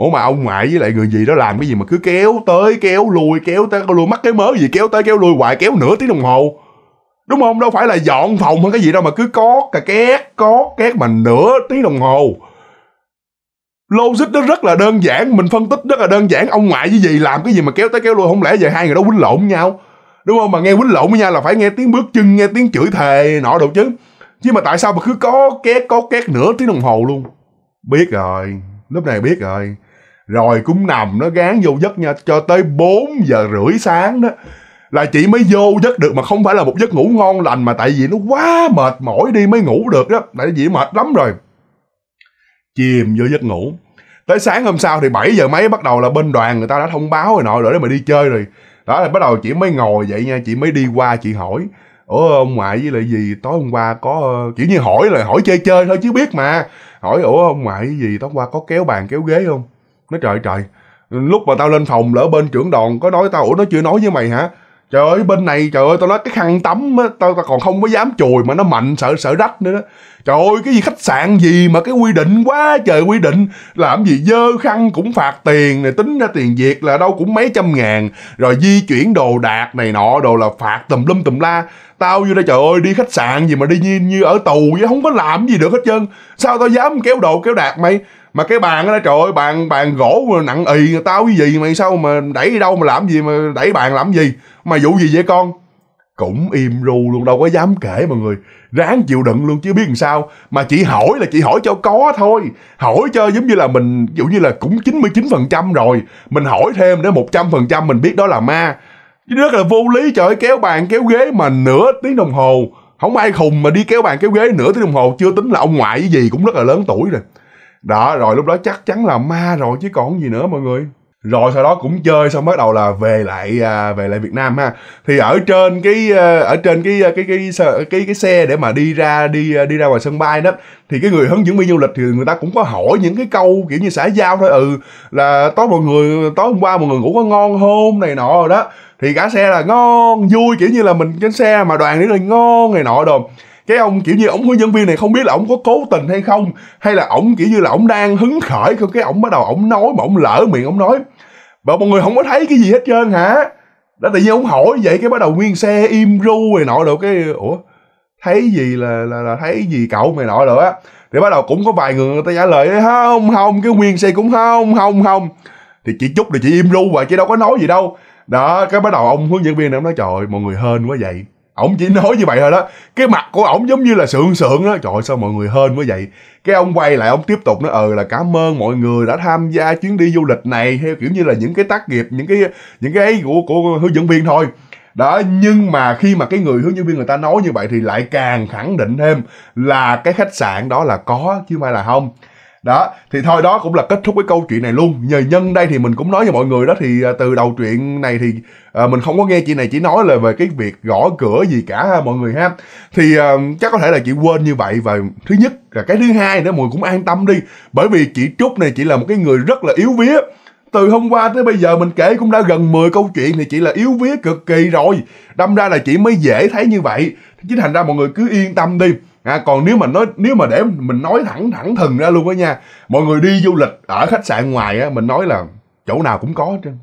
Speaker 1: Ủa mà ông ngoại với lại người gì đó làm cái gì mà cứ kéo tới kéo lui kéo tới kéo lui mắc cái mớ gì kéo tới kéo lui hoài kéo nửa tiếng đồng hồ đúng không đâu phải là dọn phòng hay cái gì đâu mà cứ có cà két có két mà nửa tiếng đồng hồ logic nó rất là đơn giản mình phân tích rất là đơn giản ông ngoại với gì làm cái gì mà kéo tới kéo lui không lẽ giờ hai người đó quýnh lộn nhau đúng không mà nghe quýnh lộn với nhau là phải nghe tiếng bước chân nghe tiếng chửi thề nọ đồ chứ chứ mà tại sao mà cứ có két có két nửa tiếng đồng hồ luôn biết rồi lúc này biết rồi rồi cũng nằm nó gán vô giấc nha cho tới 4 giờ rưỡi sáng đó là chị mới vô giấc được mà không phải là một giấc ngủ ngon lành mà tại vì nó quá mệt mỏi đi mới ngủ được đó tại vì mệt lắm rồi chìm vô giấc ngủ tới sáng hôm sau thì 7 giờ mấy bắt đầu là bên đoàn người ta đã thông báo rồi nọ rồi để mà đi chơi rồi đó là bắt đầu chị mới ngồi vậy nha chị mới đi qua chị hỏi ủa ông ngoại với lại gì tối hôm qua có kiểu như hỏi là hỏi chơi chơi thôi chứ biết mà hỏi ủa ông ngoại với gì tối hôm qua có kéo bàn kéo ghế không nói trời trời lúc mà tao lên phòng lỡ bên trưởng đoàn có nói tao ủa nó chưa nói với mày hả trời ơi bên này trời ơi tao nói cái khăn tắm á tao, tao còn không có dám chùi mà nó mạnh sợ sợ rách nữa đó trời ơi cái gì khách sạn gì mà cái quy định quá trời quy định làm gì dơ khăn cũng phạt tiền này tính ra tiền việt là đâu cũng mấy trăm ngàn rồi di chuyển đồ đạc này nọ đồ là phạt tùm lum tùm la tao vô đây trời ơi đi khách sạn gì mà đi như, như ở tù vậy không có làm gì được hết trơn sao tao dám kéo đồ kéo đạc mày mà cái bàn đó trời ơi bàn bàn gỗ nặng ì tao cái gì mày sao mà đẩy đâu mà làm gì mà đẩy bàn làm gì mà vụ gì vậy con cũng im ru luôn đâu có dám kể mọi người ráng chịu đựng luôn chứ biết làm sao mà chị hỏi là chị hỏi cho có thôi hỏi cho giống như là mình ví dụ như là cũng 99% rồi mình hỏi thêm để 100% mình biết đó là ma rất là vô lý trời ơi, kéo bàn kéo ghế mà nửa tiếng đồng hồ không ai khùng mà đi kéo bàn kéo ghế nửa tiếng đồng hồ chưa tính là ông ngoại cái gì cũng rất là lớn tuổi rồi đó rồi lúc đó chắc chắn là ma rồi chứ còn gì nữa mọi người rồi sau đó cũng chơi xong bắt đầu là về lại à, về lại Việt Nam ha thì ở trên cái à, ở trên cái à, cái cái cái cái, cái xe để mà đi ra đi à, đi ra ngoài sân bay đó thì cái người hướng dẫn viên du lịch thì người ta cũng có hỏi những cái câu kiểu như xã giao thôi ừ là tối mọi người tối hôm qua mọi người ngủ có ngon hôm này nọ rồi đó thì cả xe là ngon vui kiểu như là mình trên xe mà đoàn đi là ngon này nọ đồ cái ông kiểu như ông hướng dẫn viên này không biết là ông có cố tình hay không hay là ông kiểu như là ông đang hứng khởi không cái ông bắt đầu ông nói mà ổng lỡ miệng ông nói mà mọi người không có thấy cái gì hết trơn hả đó tự nhiên ông hỏi vậy cái bắt đầu nguyên xe im ru này nọ được cái ủa thấy gì là là, là thấy gì cậu mày nọ rồi á thì bắt đầu cũng có vài người người ta trả lời không không cái nguyên xe cũng không không không thì chỉ chút thì chỉ im ru và chứ đâu có nói gì đâu đó cái bắt đầu ông hướng dẫn viên này ông nói trời ơi, mọi người hên quá vậy ổng chỉ nói như vậy thôi đó cái mặt của ổng giống như là sượng sượng đó trời ơi, sao mọi người hên quá vậy cái ông quay lại ông tiếp tục nói ờ là cảm ơn mọi người đã tham gia chuyến đi du lịch này theo kiểu như là những cái tác nghiệp những cái những cái ấy của của hướng dẫn viên thôi đó nhưng mà khi mà cái người hướng dẫn viên người ta nói như vậy thì lại càng khẳng định thêm là cái khách sạn đó là có chứ không phải là không đó thì thôi đó cũng là kết thúc cái câu chuyện này luôn nhờ nhân đây thì mình cũng nói cho mọi người đó thì à, từ đầu chuyện này thì à, mình không có nghe chị này chỉ nói là về cái việc gõ cửa gì cả ha mọi người ha thì à, chắc có thể là chị quên như vậy và thứ nhất là cái thứ hai nữa mọi người cũng an tâm đi bởi vì chị trúc này chị là một cái người rất là yếu vía từ hôm qua tới bây giờ mình kể cũng đã gần 10 câu chuyện thì chị là yếu vía cực kỳ rồi đâm ra là chị mới dễ thấy như vậy chính thành ra mọi người cứ yên tâm đi À, còn nếu mà nói nếu mà để mình nói thẳng thẳng thừng ra luôn đó nha mọi người đi du lịch ở khách sạn ngoài á mình nói là chỗ nào cũng có trên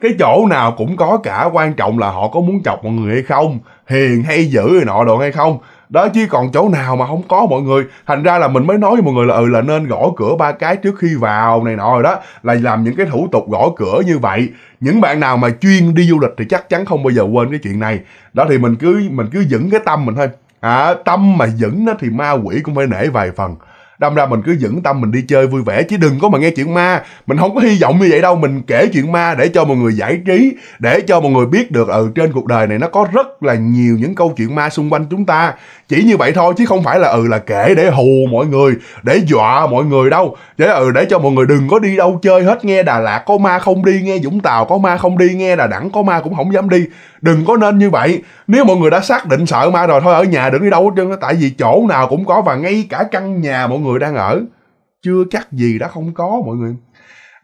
Speaker 1: cái chỗ nào cũng có cả quan trọng là họ có muốn chọc mọi người hay không hiền hay dữ hay nọ đồ hay không đó chứ còn chỗ nào mà không có mọi người thành ra là mình mới nói với mọi người là ừ là nên gõ cửa ba cái trước khi vào này nọ rồi đó là làm những cái thủ tục gõ cửa như vậy những bạn nào mà chuyên đi du lịch thì chắc chắn không bao giờ quên cái chuyện này đó thì mình cứ mình cứ vững cái tâm mình thôi à, tâm mà dẫn nó thì ma quỷ cũng phải nể vài phần đâm ra mình cứ vững tâm mình đi chơi vui vẻ chứ đừng có mà nghe chuyện ma mình không có hy vọng như vậy đâu mình kể chuyện ma để cho mọi người giải trí để cho mọi người biết được ừ trên cuộc đời này nó có rất là nhiều những câu chuyện ma xung quanh chúng ta chỉ như vậy thôi chứ không phải là ừ là kể để hù mọi người để dọa mọi người đâu để ừ để cho mọi người đừng có đi đâu chơi hết nghe đà lạt có ma không đi nghe dũng tàu có ma không đi nghe đà đẳng có ma cũng không dám đi đừng có nên như vậy nếu mọi người đã xác định sợ ma rồi thôi ở nhà đừng đi đâu hết trơn tại vì chỗ nào cũng có và ngay cả căn nhà mọi người người đang ở chưa chắc gì đã không có mọi người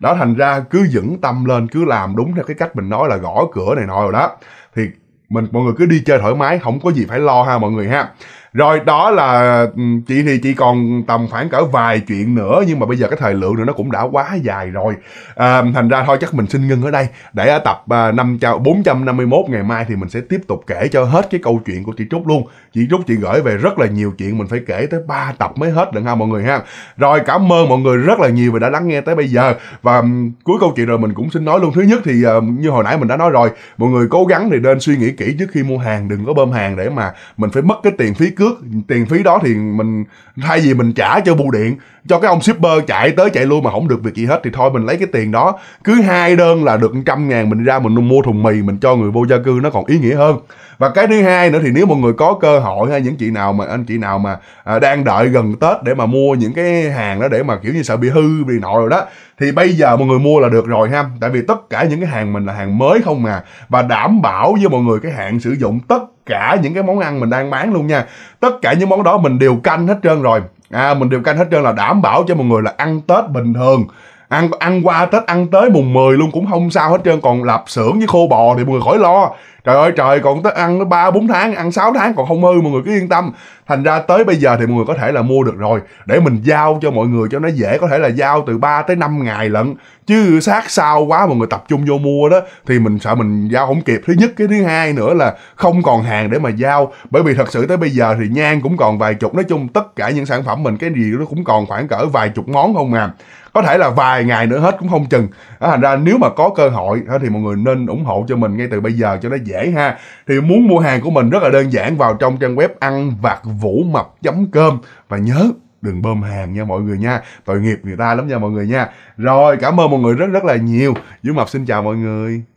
Speaker 1: đó thành ra cứ vững tâm lên cứ làm đúng theo cái cách mình nói là gõ cửa này nọ rồi đó thì mình mọi người cứ đi chơi thoải mái không có gì phải lo ha mọi người ha rồi đó là chị thì chị còn tầm khoảng cỡ vài chuyện nữa nhưng mà bây giờ cái thời lượng nữa nó cũng đã quá dài rồi à, thành ra thôi chắc mình xin ngưng ở đây để ở tập à, năm bốn trăm năm mươi ngày mai thì mình sẽ tiếp tục kể cho hết cái câu chuyện của chị trúc luôn chị trúc chị gửi về rất là nhiều chuyện mình phải kể tới ba tập mới hết được ha mọi người ha rồi cảm ơn mọi người rất là nhiều vì đã lắng nghe tới bây giờ và um, cuối câu chuyện rồi mình cũng xin nói luôn thứ nhất thì uh, như hồi nãy mình đã nói rồi mọi người cố gắng thì nên suy nghĩ kỹ trước khi mua hàng đừng có bơm hàng để mà mình phải mất cái tiền phí cước tiền phí đó thì mình thay vì mình trả cho bưu điện cho cái ông shipper chạy tới chạy lui mà không được việc gì hết thì thôi mình lấy cái tiền đó cứ hai đơn là được trăm ngàn mình ra mình mua thùng mì mình cho người vô gia cư nó còn ý nghĩa hơn và cái thứ hai nữa thì nếu mọi người có cơ hội hay những chị nào mà anh chị nào mà à, đang đợi gần tết để mà mua những cái hàng đó để mà kiểu như sợ bị hư bị nọ rồi đó thì bây giờ mọi người mua là được rồi ha tại vì tất cả những cái hàng mình là hàng mới không à và đảm bảo với mọi người cái hạn sử dụng tất cả những cái món ăn mình đang bán luôn nha tất cả những món đó mình đều canh hết trơn rồi à mình đều canh hết trơn là đảm bảo cho mọi người là ăn tết bình thường ăn ăn qua tết ăn tới mùng 10 luôn cũng không sao hết trơn còn lạp xưởng với khô bò thì mọi người khỏi lo trời ơi trời còn tới ăn nó ba bốn tháng ăn 6 tháng còn không hư mọi người cứ yên tâm thành ra tới bây giờ thì mọi người có thể là mua được rồi để mình giao cho mọi người cho nó dễ có thể là giao từ 3 tới 5 ngày lận chứ sát sao quá mọi người tập trung vô mua đó thì mình sợ mình giao không kịp thứ nhất cái thứ hai nữa là không còn hàng để mà giao bởi vì thật sự tới bây giờ thì nhang cũng còn vài chục nói chung tất cả những sản phẩm mình cái gì nó cũng còn khoảng cỡ vài chục món không mà có thể là vài ngày nữa hết cũng không chừng à, thành ra nếu mà có cơ hội thì mọi người nên ủng hộ cho mình ngay từ bây giờ cho nó dễ ha thì muốn mua hàng của mình rất là đơn giản vào trong trang web ăn vặt vũ mập chấm cơm và nhớ đừng bơm hàng nha mọi người nha tội nghiệp người ta lắm nha mọi người nha rồi cảm ơn mọi người rất rất là nhiều vũ mập xin chào mọi người